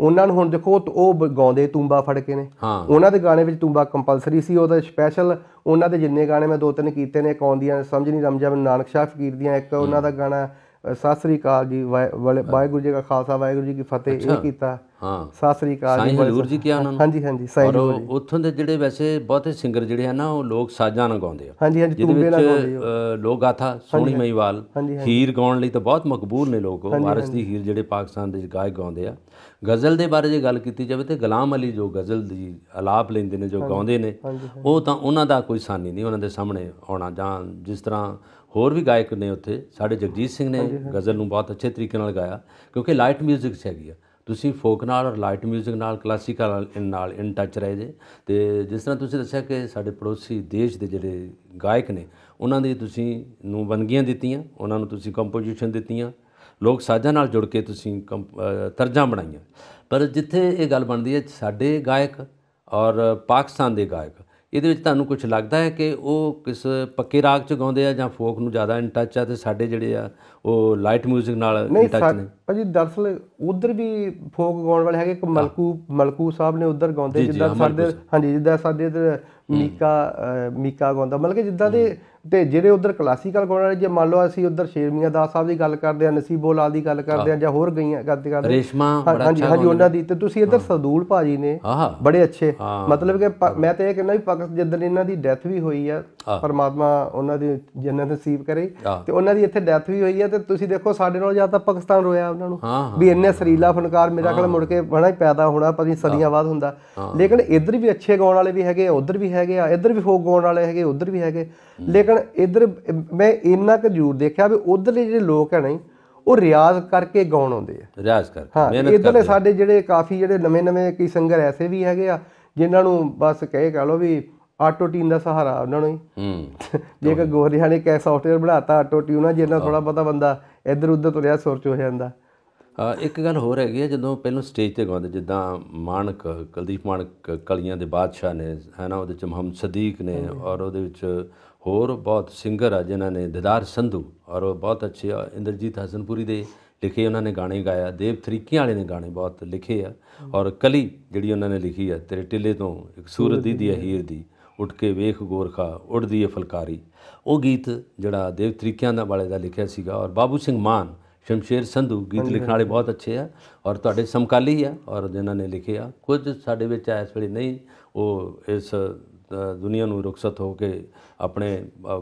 ਉਹਨਾਂ ਨੂੰ ਹੁਣ ਦੇਖੋ ਉਹ ਗਾਉਂਦੇ ਤੂੰਬਾ ਫੜ ਕੇ ਨੇ ਉਹਨਾਂ ਦੇ ਗਾਣੇ ਵਿੱਚ ਤੂੰਬਾ ਕੰਪਲਸਰੀ ਸੀ ਉਹਦਾ ਸਪੈਸ਼ਲ ਉਹਨਾਂ ਦੇ ਜਿੰਨੇ ਗਾਣੇ ਮੈਂ ਦੋ ਤਿੰਨ ਕੀਤੇ ਨੇ ਇੱਕ ਆਉਂਦੀਆਂ ਸਮਝ ਨਹੀਂ ਰਮਜਾ ਮੈਨੂੰ ਨਾਨਕ ਸ਼ਾਹ ਫਕੀਰ ਦੀਆਂ ਇੱਕ ਉਹਨਾਂ ਦਾ ਗਾਣਾ ਸਤਿ ਸ੍ਰੀ ਅਕਾਲ ਜੀ ਵਾਹਿਗੁਰੂ ਜੀ ਦਾ ਖਾਲਸਾ ਵਾਹਿਗੁਰੂ ਜੀ ਕੀ ਫਤਿਹ ਇਹ ਕੀਤਾ ਹਾਂ ਸਤਿ ਸ੍ਰੀ ਅਕਾਲ ਜੀ ਹਜ਼ੂਰ ਜੀ ਕਿਹਾ ਉਹਨਾਂ ਨੂੰ ਹਾਂਜੀ ਹਾਂਜੀ ਸਾਈਂ ਹਲੂਰ ਜੀ
ਉੱਥੋਂ ਦੇ ਜਿਹੜੇ ਵੈਸੇ ਬਹੁਤੇ ਸਿੰਗਰ ਜਿਹੜੇ ਆ ਨਾ ਉਹ ਲੋਕ ਸਾਜ਼ਾਂ ਨਾਲ ਗਾਉਂਦੇ ਆ
ਹਾਂਜੀ ਹਾਂਜੀ ਤੂੰਬੇ ਨਾਲ ਗਾਉਂਦੇ
ਆ ਲੋਕ ਗਾਥਾ ਸੋਹਣੀ ਮਈਵਾਲ ਹੀਰ ਗਾਉਣ ਲਈ ਤਾਂ ਬਹੁਤ ਮਕਬੂਲ ਨੇ ਲੋਕ ਵਾਰਿਸ ਦੀ ਹੀਰ ਜਿਹੜੇ ਪਾਕਿਸਤਾਨ ਦੇ ਗਾਇਕ ਗਾਉਂਦੇ ਆ ਗਜ਼ਲ ਦੇ ਬਾਰੇ ਜੇ ਗੱਲ ਕੀਤੀ ਜਾਵੇ ਤੇ ਗੁਲਾਮ ਅਲੀ ਜੋ ਗਜ਼ਲ ਦੀ ਆਲਾਪ ਲੈਂਦੇ ਨੇ ਜੋ ਗਾਉਂਦੇ ਨੇ ਉਹ ਤਾਂ ਉਹਨਾਂ ਦਾ ਕੋਈ ਸਾਨੀ ਨਹੀਂ ਉਹਨਾਂ ਦੇ ਸਾਹਮਣੇ ਆਉਣਾ ਜਾਂ ਜਿਸ ਤਰ੍ਹਾਂ ਹੋਰ ਵੀ ਗਾਇਕ ਨੇ ਉੱਥੇ ਸਾਡੇ ਜਗਜੀਤ ਸਿੰਘ ਨੇ ਗਜ਼ਲ ਨੂੰ ਬਹੁਤ ਅੱਛੇ ਤਰੀਕੇ ਨਾਲ ਗਾਇਆ ਕਿਉਂਕਿ ਲਾਈਟ 뮤직 ਹੈਗੀ ਆ ਤੁਸੀਂ ਫੋਕ ਨਾਲ ਔਰ ਲਾਈਟ 뮤직 ਨਾਲ ਕਲਾਸਿਕਲ ਨਾਲ ਇਨ ਟੱਚ ਰਹੇ ਜੇ ਤੇ ਜਿਸ ਤਰ੍ਹਾਂ ਤੁਸੀਂ ਦੱਸਿਆ ਕਿ ਸਾਡੇ ਪੜੋਸੀ ਦੇਸ਼ ਦੇ ਜਿਹੜੇ ਗਾਇਕ ਨੇ ਉਹਨਾਂ ਦੇ ਤੁਸੀਂ ਨੂੰ ਬੰਦਗੀਆਂ ਦਿੱਤੀਆਂ ਉਹਨਾਂ ਨੂੰ ਤੁਸੀਂ ਕੰਪੋਜੀਸ਼ਨ ਦਿੱਤੀਆਂ ਲੋਕ ਸਾਜ਼ਾਂ ਨਾਲ ਜੁੜ ਕੇ ਤੁਸੀਂ ਤਰਜਾਂ ਬਣਾਈਆਂ ਪਰ ਜਿੱਥੇ ਇਹ ਗੱਲ ਬਣਦੀ ਹੈ ਸਾਡੇ ਗਾਇਕ ਔਰ ਪਾਕਿਸਤਾਨ ਦੇ ਗਾਇਕ ਇਹਦੇ ਵਿੱਚ ਤੁਹਾਨੂੰ ਕੁਝ ਲੱਗਦਾ ਹੈ ਕਿ ਉਹ ਕਿਸ ਪੱਕੇ ਰਾਗ 'ਚ ਗਾਉਂਦੇ ਆ ਜਾਂ ਫੋਕ ਨੂੰ ਜ਼ਿਆਦਾ ਇਨ ਟੱਚ ਆ ਤੇ ਸਾਡੇ ਜਿਹੜੇ ਆ ਉਹ ਲਾਈਟ 뮤직 ਨਾਲ ਨਹੀਂ
ਭਾਜੀ ਦਰਸਲ ਉਧਰ ਵੀ ਫੋਕ ਗਾਉਣ ਵਾਲੇ ਹੈਗੇ ਇੱਕ ਮਲਕੂ ਮਲਕੂ ਸਾਹਿਬ ਨੇ ਉਧਰ ਗਾਉਂਦੇ ਜਿੱਦਾਂ ਸਾਡੇ ਹਾਂਜੀ ਜਿੱਦਾਂ ਸਾਡੇ ਤੇ ਮੀਕਾ ਮੀਕਾ ਗਾਉਂਦਾ ਮਤਲਬ ਕਿ ਜਿੱਦਾਂ ਦੇ ਤੇ ਜਿਹੜੇ ਉਧਰ ਕਲਾਸੀਕਲ ਗਾਉਣ ਵਾਲੇ ਜੇ ਮੰਨ ਲਓ ਅਸੀਂ ਉਧਰ ਮੀਆਂ ਦਾਸ ਸਾਹਿਬ ਦੀ ਗੱਲ ਕਰਦੇ ਆ ਨਸੀਬੋ ਲਾਲ ਦੀ ਗੱਲ ਕਰਦੇ ਆ ਜਾਂ ਹੋਰ ਗਈਆਂ ਕਰਦੇ ਕਰਦੇ ਰੇਸ਼ਮਾ ਬੜਾ ਅੱਛਾ ਹਾਂਜੀ ਉਹਨਾਂ ਦੀ ਤੇ ਤੁਸੀਂ ਇੱਧਰ ਸਦੂਲ ਭਾਜੀ ਨੇ ਬੜੇ ਅੱਛੇ ਮਤਲਬ ਕਿ ਮੈਂ ਤਾਂ ਇਹ ਕਹਿੰਦਾ ਵੀ ਪਾਕਿਸਤਾਨ ਜਿੱਦਣ ਇਹਨਾਂ ਦੀ ਡੈਥ ਵੀ ਹੋਈ ਆ ਪਰਮਾਤਮਾ ਉਹਨਾਂ ਦੀ ਜਨਨ ਨਸੀਬ ਕਰੇ ਤੇ ਉਹਨਾਂ ਦੀ ਇੱਥੇ ਡੈਥ ਵੀ ਹੋਈ ਹੈ ਤੇ ਤੁਸੀਂ ਦੇਖੋ ਸਾਡੇ ਨਾਲ ਜਾਂ ਤਾਂ ਪਾਕਿਸਤਾਨ ਰੋਇਆ ਉਹਨਾਂ ਨੂੰ ਵੀ ਇੰਨੇ ਸਰੀਲਾ ਫਨਕਾਰ ਮੇਰਾ ਖਿਆਲ ਮੁੜ ਕੇ ਬਣਾ ਹੀ ਪੈਦਾ ਹੋਣਾ ਇਹ ਸਦੀਆਂ ਬਾਅਦ ਹੁੰਦਾ ਲੇਕਿਨ ਇੱਧਰ ਵੀ ਅੱਛੇ ਗਾਉਣ ਵਾਲੇ ਵੀ ਹੈਗੇ ਉਧਰ ਵੀ ਹੈਗੇ ਆ ਇੱਧਰ ਵੀ ਫੋਕ ਗਾਉਣ ਵਾਲੇ ਹੈਗੇ ਉਧਰ ਵੀ ਹੈਗੇ ਲੇਕਿਨ ਇੱਧਰ ਮੈਂ ਇੰਨਾ ਕੁ ਜੂਰ ਦੇਖਿਆ ਵੀ ਉਧਰਲੇ ਜਿਹੜੇ ਲੋਕ ਹੈ ਨਹੀਂ ਉਹ ਰਿਆਜ਼ ਕਰਕੇ ਗਾਉਣ ਆਉਂਦੇ
ਆ ਰਿਆਜ਼ ਕਰਕੇ ਮਿਹਨਤ ਕਰਦੇ ਇਧਰਲੇ ਸਾਡੇ
ਜਿਹੜੇ ਕਾਫੀ ਜਿਹੜੇ ਨਵੇਂ-ਨਵੇਂ ਕਈ ਸੰਗਰ ਐਸੇ ਵੀ ਹੈਗੇ ਆ ਜਿਨ੍ਹਾਂ ਨੂੰ ਬਸ ਕਹੇ ਕਹ ਲੋ ਵੀ ਆਟੋ ਟਿਊਨ ਦਾ ਸਹਾਰਾ ਉਹਨਾਂ ਨੂੰ
ਹੂੰ
ਜੇ ਕੋ ਗੋਰੀਆਂ ਨੇ ਕੈ ਸੌਫਟਵੇਅਰ ਬਣਾਤਾ ਆਟੋ ਟਿਊਨ ਆ ਜਿੰਨਾ ਥੋੜਾ ਪਤਾ ਬੰਦਾ ਇੱਧਰ ਉੱਧਰ ਤੁਰਿਆ ਸੁਰਚ ਹੋ ਜਾਂਦਾ
ਇੱਕ ਗੱਲ ਹੋਰ ਹੈਗੀ ਹੈ ਜਦੋਂ ਪਹਿਲੋਂ ਸਟੇਜ ਤੇ ਗਾਉਂਦੇ ਜਿੱਦਾਂ ਮਾਨਕ ਕੁਲਦੀਪ ਮਾਨਕ ਕਲੀਆਂ ਦੇ ਬਾਦਸ਼ਾਹ ਨੇ ਹੈਨਾ ਉਹਦੇ ਚ ਮੁਹੰਮਦ ਸਦੀਕ ਨੇ ਔਰ ਉਹਦੇ ਵਿੱਚ ਹੋਰ ਬਹੁਤ ਸਿੰਗਰ ਆ ਜਿਨ੍ਹਾਂ ਨੇ ਦਿਦਾਰ ਸੰਧੂ ਔਰ ਉਹ ਬਹੁਤ ਅੱਛੇ ਇੰਦਰਜੀਤ ਹਸਨਪੁਰੀ ਦੇ ਲਿਖੇ ਉਹਨਾਂ ਨੇ ਗਾਣੇ ਗਾਇਆ ਦੇਵ ਤਰੀਕਿਆਂ ਵਾਲੇ ਨੇ ਗਾਣੇ ਬਹੁਤ ਲਿਖੇ ਆ ਔਰ ਕਲੀ ਜਿਹੜੀ ਉਹਨਾਂ ਨੇ ਲਿਖੀ ਆ ਤੇਰੇ ਟਿੱਲੇ ਤੋਂ ਇੱਕ ਸੂਰਤ ਦੀ ਦੀ ਹੀਰ ਦੀ ਉੱਠ ਕੇ ਵੇਖ ਗੋਰਖਾ ਉੜਦੀ ਏ ਫਲਕਾਰੀ ਉਹ ਗੀਤ ਜਿਹੜਾ ਦੇਵ ਤਰੀਕਿਆਂ ਦਾ ਵਾਲੇ ਦਾ ਲਿਖਿਆ ਸੀਗਾ ਔਰ ਬਾਬੂ ਸਿੰਘ ਮਾਨ ਸ਼ਮਸ਼ੇਰ ਸੰਧੂ ਗੀਤ ਲਿਖਣ ਵਾਲੇ ਬਹੁਤ ਅੱਛੇ ਆ ਔਰ ਤੁਹਾਡੇ ਸਮਕਾਲੀ ਆ ਔਰ ਜਿਨ੍ਹਾਂ ਨੇ ਲਿਖੇ ਆ ਕੁਝ ਸਾਡੇ ਵਿੱਚ ਐਸ ਵੇਲੇ ਨਹੀਂ ਉਹ ਇਸ ਦੁਨੀਆ ਨੂੰ ਰੁਖਸਤ ਹੋ ਕੇ ਆਪਣੇ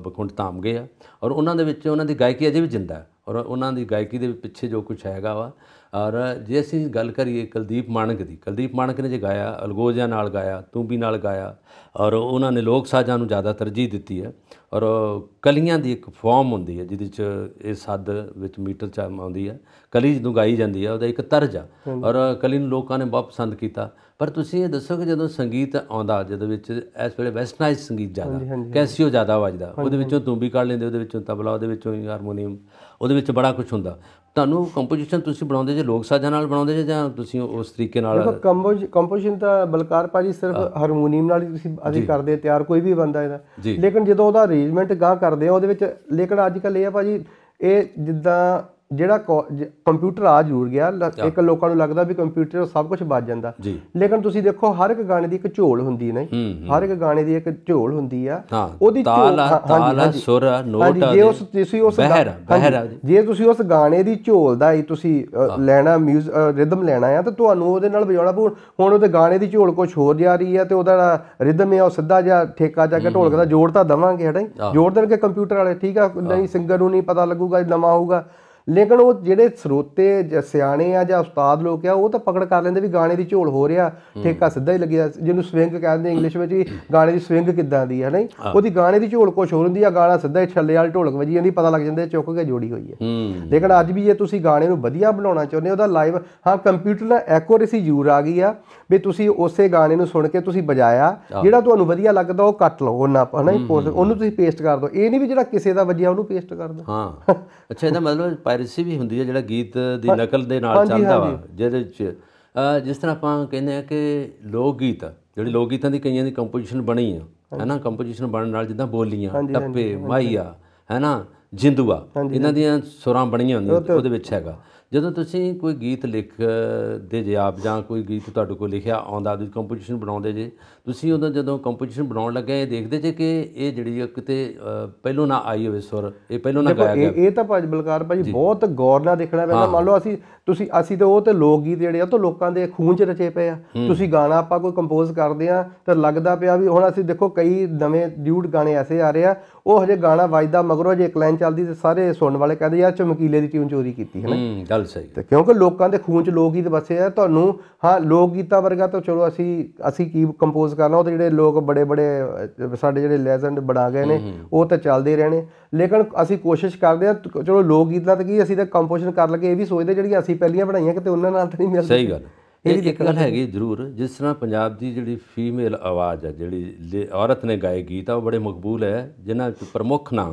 ਬਖੁੰਡ ਧਾਮ ਗਏ ਆ ਔਰ ਉਹਨਾਂ ਦੇ ਵਿੱਚ ਉਹਨਾਂ ਦੀ ਗਾਇਕੀ ਅਜੇ ਵੀ ਜਿੰਦਾ ਔਰ ਉਹਨਾਂ ਦੀ ਗਾਇਕੀ ਦੇ ਪਿੱਛੇ ਜੋ ਕੁਝ ਹੈਗਾ ਵਾ ਔਰ ਜੇ ਅਸੀਂ ਗੱਲ ਕਰੀਏ ਕੁਲਦੀਪ ਮਾਨਕ ਦੀ ਕੁਲਦੀਪ ਮਾਨਕ ਨੇ ਜੇ ਗਾਇਆ ਅਲਗੋਜ਼ਿਆਂ ਨਾਲ ਗਾਇਆ ਤੂੰਬੀ ਨਾਲ ਗਾਇਆ ਔਰ ਉਹਨਾਂ ਨੇ ਲੋਕ ਸਾਜ਼ਾਂ ਨੂੰ ਜ਼ਿਆਦਾ ਤਰਜੀਹ ਦਿੱਤੀ ਹੈ ਔਰ ਕਲੀਆਂ ਦੀ ਇੱਕ ਫਾਰਮ ਹੁੰਦੀ ਹੈ ਜਿਹਦੇ ਚ ਇਹ ਸੱਦ ਵਿੱਚ ਮੀਟਰ ਚ ਆਉਂਦੀ ਹੈ ਕਲੀ ਜਦੋਂ ਗਾਈ ਜਾਂਦੀ ਹੈ ਉਹਦਾ ਇੱਕ ਤਰਜ ਆ ਔਰ ਕਲੀ ਨੂੰ ਲੋਕਾਂ ਨੇ ਬਹੁਤ ਪਸੰਦ ਕੀਤਾ ਪਰ ਤੁਸੀਂ ਇਹ ਦੱਸੋ ਕਿ ਜਦੋਂ ਸੰਗੀਤ ਆਉਂਦਾ ਜਦੋਂ ਵਿੱਚ ਇਸ ਵੇਲੇ ਵੈਸਟਰਨਾਈਜ਼ ਸੰਗੀਤ ਜ਼ਿਆਦਾ ਕੈਸੀਓ ਜ਼ਿਆਦਾ ਵੱਜਦਾ ਉਹਦੇ ਵਿੱਚੋਂ ਤੂੰਬੀ ਕੱਢ ਲੈਂਦੇ ਉਹਦੇ ਵਿੱਚੋਂ ਤਬਲਾ ਉਹਦੇ ਵਿੱਚੋਂ ਹਾਰਮੋਨੀਅਮ ਉਹਦੇ ਵਿੱਚ ਬੜਾ ਕੁਝ ਹੁੰਦਾ ਤੁਹਾਨੂੰ ਕੰਪੋਜੀਸ਼ਨ ਤੁਸੀਂ ਬਣਾਉਂਦੇ ਜੇ ਲੋਕ ਸਾਜ਼ਾਂ ਨਾਲ ਬਣਾਉਂਦੇ ਜੇ ਜਾਂ ਤੁਸੀਂ ਉਸ ਤਰੀਕੇ ਨਾਲ ਦੇਖੋ
ਕੰਪੋਜੀਸ਼ਨ ਤਾਂ ਬਲਕਾਰ ਭਾਜੀ ਸਿਰਫ ਹਾਰਮੋਨੀਅਮ ਨਾਲ ਤੁਸੀਂ ਅਸੀਂ ਕਰਦੇ ਤਿਆਰ ਕੋਈ ਵੀ ਬੰਦਾ ਇਹਦਾ ਲੇਕਿਨ ਜਦੋਂ ਉਹਦਾ ਅਰੇਂਜਮੈਂਟ ਗਾ ਕਰਦੇ ਆ ਉਹਦੇ ਵਿੱਚ ਲੇਕਿਨ ਅੱਜ ਕੱਲ ਇਹ ਆ ਭਾਜੀ ਇਹ ਜਿੱਦਾਂ ਜਿਹੜਾ ਕੰਪਿਊਟਰ ਆ ਜੁੜ ਗਿਆ ਇੱਕ ਲੋਕਾਂ ਨੂੰ ਲੱਗਦਾ ਵੀ ਕੰਪਿਊਟਰ ਸਭ ਕੁਝ ਵੱਜ ਜਾਂਦਾ ਲੇਕਿਨ ਤੁਸੀਂ ਦੇਖੋ ਹਰ ਇੱਕ ਗਾਣੇ ਦੀ ਇੱਕ ਝੋਲ ਹੁੰਦੀ ਨਹੀਂ ਹਰ ਇੱਕ ਗਾਣੇ ਦੀ ਇੱਕ ਝੋਲ ਹੁੰਦੀ ਆ
ਉਹਦੀ ਝੋਲ ਤਾਲ ਸੁਰ ਨੋਟ ਆ ਜੇ ਉਸ ਤੁਸੀਂ ਉਸ ਬਹਿਰ
ਜੇ ਤੁਸੀਂ ਉਸ ਗਾਣੇ ਦੀ ਝੋਲ ਦਾ ਹੀ ਤੁਸੀਂ ਲੈਣਾ ਮਿਊਜ਼ਿਕ ਰਿਦਮ ਲੈਣਾ ਆ ਤਾਂ ਤੁਹਾਨੂੰ ਉਹਦੇ ਨਾਲ ਵਜਾਉਣਾ ਪਊ ਹੁਣ ਉਹਦੇ ਗਾਣੇ ਦੀ ਝੋਲ ਕੁਝ ਹੋਰ ਜਾ ਰਹੀ ਆ ਤੇ ਉਹਦਾ ਰਿਦਮ ਹੈ ਉਹ ਸਿੱਧਾ ਜਾਂ ਠੇਕਾ ਜਾਂ ਕੇ ਢੋਲਕ ਦਾ ਜੋੜ ਤਾਂ ਦਵਾਂਗੇ ਹਟਾਈ ਜੋੜ ਦੇਣਗੇ ਕੰਪਿਊਟਰ ਵਾਲੇ ਠੀਕ ਆ ਨਹੀਂ ਸਿੰਗਰ ਨੂੰ ਨਹੀਂ ਪਤਾ ਲੱਗੂਗਾ ਨਵਾਂ ਹੋਊਗਾ ਲੇਕਿਨ ਉਹ ਜਿਹੜੇ ਸਰੋਤੇ ਸਿਆਣੇ ਆ ਜਾਂ ਉਸਤਾਦ ਲੋਕ ਆ ਉਹ ਤਾਂ ਪਕੜ ਕਰ ਲੈਂਦੇ ਵੀ ਗਾਣੇ ਦੀ ਝੋਲ ਹੋ ਰਿਹਾ ਠੇਕਾ ਸਿੱਧਾ ਹੀ ਲੱਗਿਆ ਜਿਹਨੂੰ ਸਵਿੰਗ ਕਹਿੰਦੇ ਇੰਗਲਿਸ਼ ਵਿੱਚ ਵੀ ਗਾਣੇ ਦੀ ਸਵਿੰਗ ਕਿੱਦਾਂ ਦੀ ਹੈ ਨਹੀਂ ਉਹਦੀ ਗਾਣੇ ਦੀ ਝੋਲ ਕੁਝ ਹੋਰ ਹੁੰਦੀ ਆ ਗਾਣਾ ਸਿੱਧਾ ਹੀ ਛੱਲੇ ਵਾਲੀ ਢੋਲਕ ਵਜੀ ਜਾਂਦੀ ਪਤਾ ਲੱਗ ਜਾਂਦਾ ਚੁੱਕ ਕੇ ਜੋੜੀ ਹੋਈ ਹੈ ਲੇਕਿਨ ਅੱਜ ਵੀ ਜੇ ਤੁਸੀਂ ਗਾਣੇ ਨੂੰ ਵਧੀਆ ਬਣਾਉਣਾ ਚਾਹੁੰਦੇ ਉਹਦਾ ਲਾਈਵ ਹਾਂ ਕੰਪਿਊਟਰ ਨਾਲ ਐਕੋਰੇਸੀ ਜ਼ਰੂਰ ਆ ਗਈ ਆ ਵੀ ਤੁਸੀਂ ਉਸੇ ਗਾਣੇ ਨੂੰ ਸੁਣ ਕੇ ਤੁਸੀਂ ਬਜਾਇਆ ਜਿਹੜਾ ਤੁਹਾਨੂੰ ਵਧੀਆ ਲੱਗਦਾ ਉਹ ਕੱਟ ਲਓ ਉਹਨਾਂ ਹਨਾ ਉਹਨੂੰ ਤੁਸੀਂ ਪੇਸਟ ਕਰ ਦਿਓ ਇਹ ਨਹੀਂ ਵੀ ਜਿਹੜਾ ਕਿਸੇ ਦਾ ਵਜਿਆ ਉਹਨੂੰ ਪੇਸਟ ਕਰ ਦਿਓ
ਹਾਂ ਅੱਛਾ ਇਹਦਾ ਮਤਲਬ ਪਾਇਰੇਸੀ ਵੀ ਹੁੰਦੀ ਹੈ ਜਿਹੜਾ ਗੀਤ ਦੀ ਨਕਲ ਦੇ ਨਾਲ ਚੱਲਦਾ ਵਾ ਜਿਹਦੇ ਵਿੱਚ ਜਿਸ ਤਰ੍ਹਾਂ ਆਪਾਂ ਕਹਿੰਦੇ ਆ ਕਿ ਲੋਕ ਗੀਤ ਜਿਹੜੇ ਲੋਕ ਗੀਤਾਂ ਦੀ ਕਈਆਂ ਦੀ ਕੰਪੋਜੀਸ਼ਨ ਬਣੀ ਆ ਹੈਨਾ ਕੰਪੋਜੀਸ਼ਨ ਬਣਨ ਨਾਲ ਜਿੱਦਾਂ ਬੋਲੀਆਂ ਟੱਪੇ ਮਾਈਆ ਹੈਨਾ ਜਿੰਦੂਆ ਇਹਨਾਂ ਦੀਆਂ ਸੁਰਾਂ ਬਣੀਆਂ ਹੁੰਦੀਆਂ ਉਹਦੇ ਵਿੱਚ ਹੈਗਾ ਜਦੋਂ ਤੁਸੀਂ ਕੋਈ ਗੀਤ ਲਿਖ ਦੇ ਜੇ ਆਪ ਜਾਂ ਕੋਈ ਗੀਤ ਤੁਹਾਡੇ ਕੋਲ ਲਿਖਿਆ ਆਉਂਦਾ ਤੁਸੀਂ ਕੰਪੋਜੀਸ਼ਨ ਬਣਾਉਂਦੇ ਜੇ ਤੁਸੀਂ ਉਹਦਾ ਜਦੋਂ ਕੰਪੋਜੀਸ਼ਨ ਬਣਾਉਣ ਲੱਗੇ ਇਹ ਦੇਖਦੇ ਜੇ ਕਿ ਇਹ ਜਿਹੜੀ ਕਿਤੇ ਪਹਿਲੋਂ ਨਾ ਆਈ ਹੋਵੇ ਸੁਰ ਇਹ ਪਹਿਲੋਂ ਨਾ ਗਾਇਆ ਗਿਆ
ਇਹ ਤਾਂ ਭਾਜ ਬਲਕਾਰ ਭਾਜੀ ਬਹੁਤ ਗੌਰ ਨਾਲ ਦੇਖਣਾ ਪੈਂਦਾ ਮੰਨ ਲਓ ਅਸੀਂ ਤੁਸੀਂ ਅਸੀਂ ਤੇ ਉਹ ਤੇ ਲੋਕ ਗੀਤ ਜਿਹੜੇ ਆ ਤੋਂ ਲੋਕਾਂ ਦੇ ਖੂਨ 'ਚ ਰਚੇ ਪਏ ਆ ਤੁਸੀਂ ਗਾਣਾ ਆਪਾਂ ਕੋਈ ਕੰਪੋਜ਼ ਕਰਦੇ ਆ ਤਾਂ ਲੱਗਦਾ ਪਿਆ ਵੀ ਹੁਣ ਅਸੀਂ ਦੇਖੋ ਕਈ ਨਵੇਂ ਡਿਊਟ ਗਾਣੇ ਐਸੇ ਆ ਰਹੇ ਆ ਉਹ ਹਜੇ ਗਾਣਾ ਵਜਦਾ ਮਗਰੋਂ ਜੇ ਇੱਕ ਲਾਈਨ ਚੱਲਦੀ ਤੇ ਸਾਰੇ ਸੁਣਨ ਵਾਲੇ ਕਹਿੰਦੇ ਯਾਰ ਚਮਕੀਲੇ ਦੀ ਟਿਊਨ ਚੋਰੀ
ਕੀਤੀ ਹੈ ਨਾ ਹੂੰ ਗੱਲ ਸਹੀ
ਤੇ ਕਿਉਂਕਿ ਲੋਕਾਂ ਦੇ ਖੂਨ ਚ ਲੋਕ ਤੇ ਵਸੇ ਆ ਤੁਹਾਨੂੰ ਹਾਂ ਲੋਕ ਗੀਤਾਂ ਵਰਗਾ ਤਾਂ ਚਲੋ ਅਸੀਂ ਅਸੀਂ ਕੀ ਕੰਪੋਜ਼ ਕਰਨਾ ਉਹ ਤੇ ਜਿਹੜੇ ਲੋਕ ਬੜੇ ਬੜੇ ਸਾਡੇ ਜਿਹੜੇ ਲੈਜੈਂਡ ਬਣਾ ਗਏ ਨੇ ਉਹ ਤਾਂ ਚੱਲਦੇ ਰਹਿਣੇ ਲੇਕਿਨ ਅਸੀਂ ਕੋਸ਼ਿਸ਼ ਕਰਦੇ ਆ ਚਲੋ ਲੋਕ ਗੀਤਾਂ ਤਾਂ ਕੀ ਅਸੀਂ ਤਾਂ ਕੰਪੋਜੀਸ਼ਨ ਕਰ ਲਗੇ ਇਹ ਵੀ ਸੋਚਦੇ ਜਿਹੜੀਆਂ ਅਸੀਂ ਪਹਿਲੀਆਂ ਬਣਾਈਆਂ ਕਿਤੇ ਉਹਨਾਂ ਨਾਲ ਤਾਂ ਨਹੀਂ ਮਿਲਦੀ ਸਹੀ ਗੱਲ ਇਹ ਵੀ ਇੱਕ ਗੱਲ ਹੈਗੀ
ਜ਼ਰੂਰ ਜਿਸ ਤਰ੍ਹਾਂ ਪੰਜਾਬ ਦੀ ਜਿਹੜੀ ਫੀਮੇਲ ਆਵਾਜ਼ ਹੈ ਜਿਹੜੀ ਔਰਤ ਨੇ ਗਾਏ ਗੀਤ ਆ ਉਹ ਬੜੇ ਮਕਬੂਲ ਹੈ ਜਿਨ੍ਹਾਂ ਵਿੱਚ ਪ੍ਰਮੁੱਖ ਨਾਂ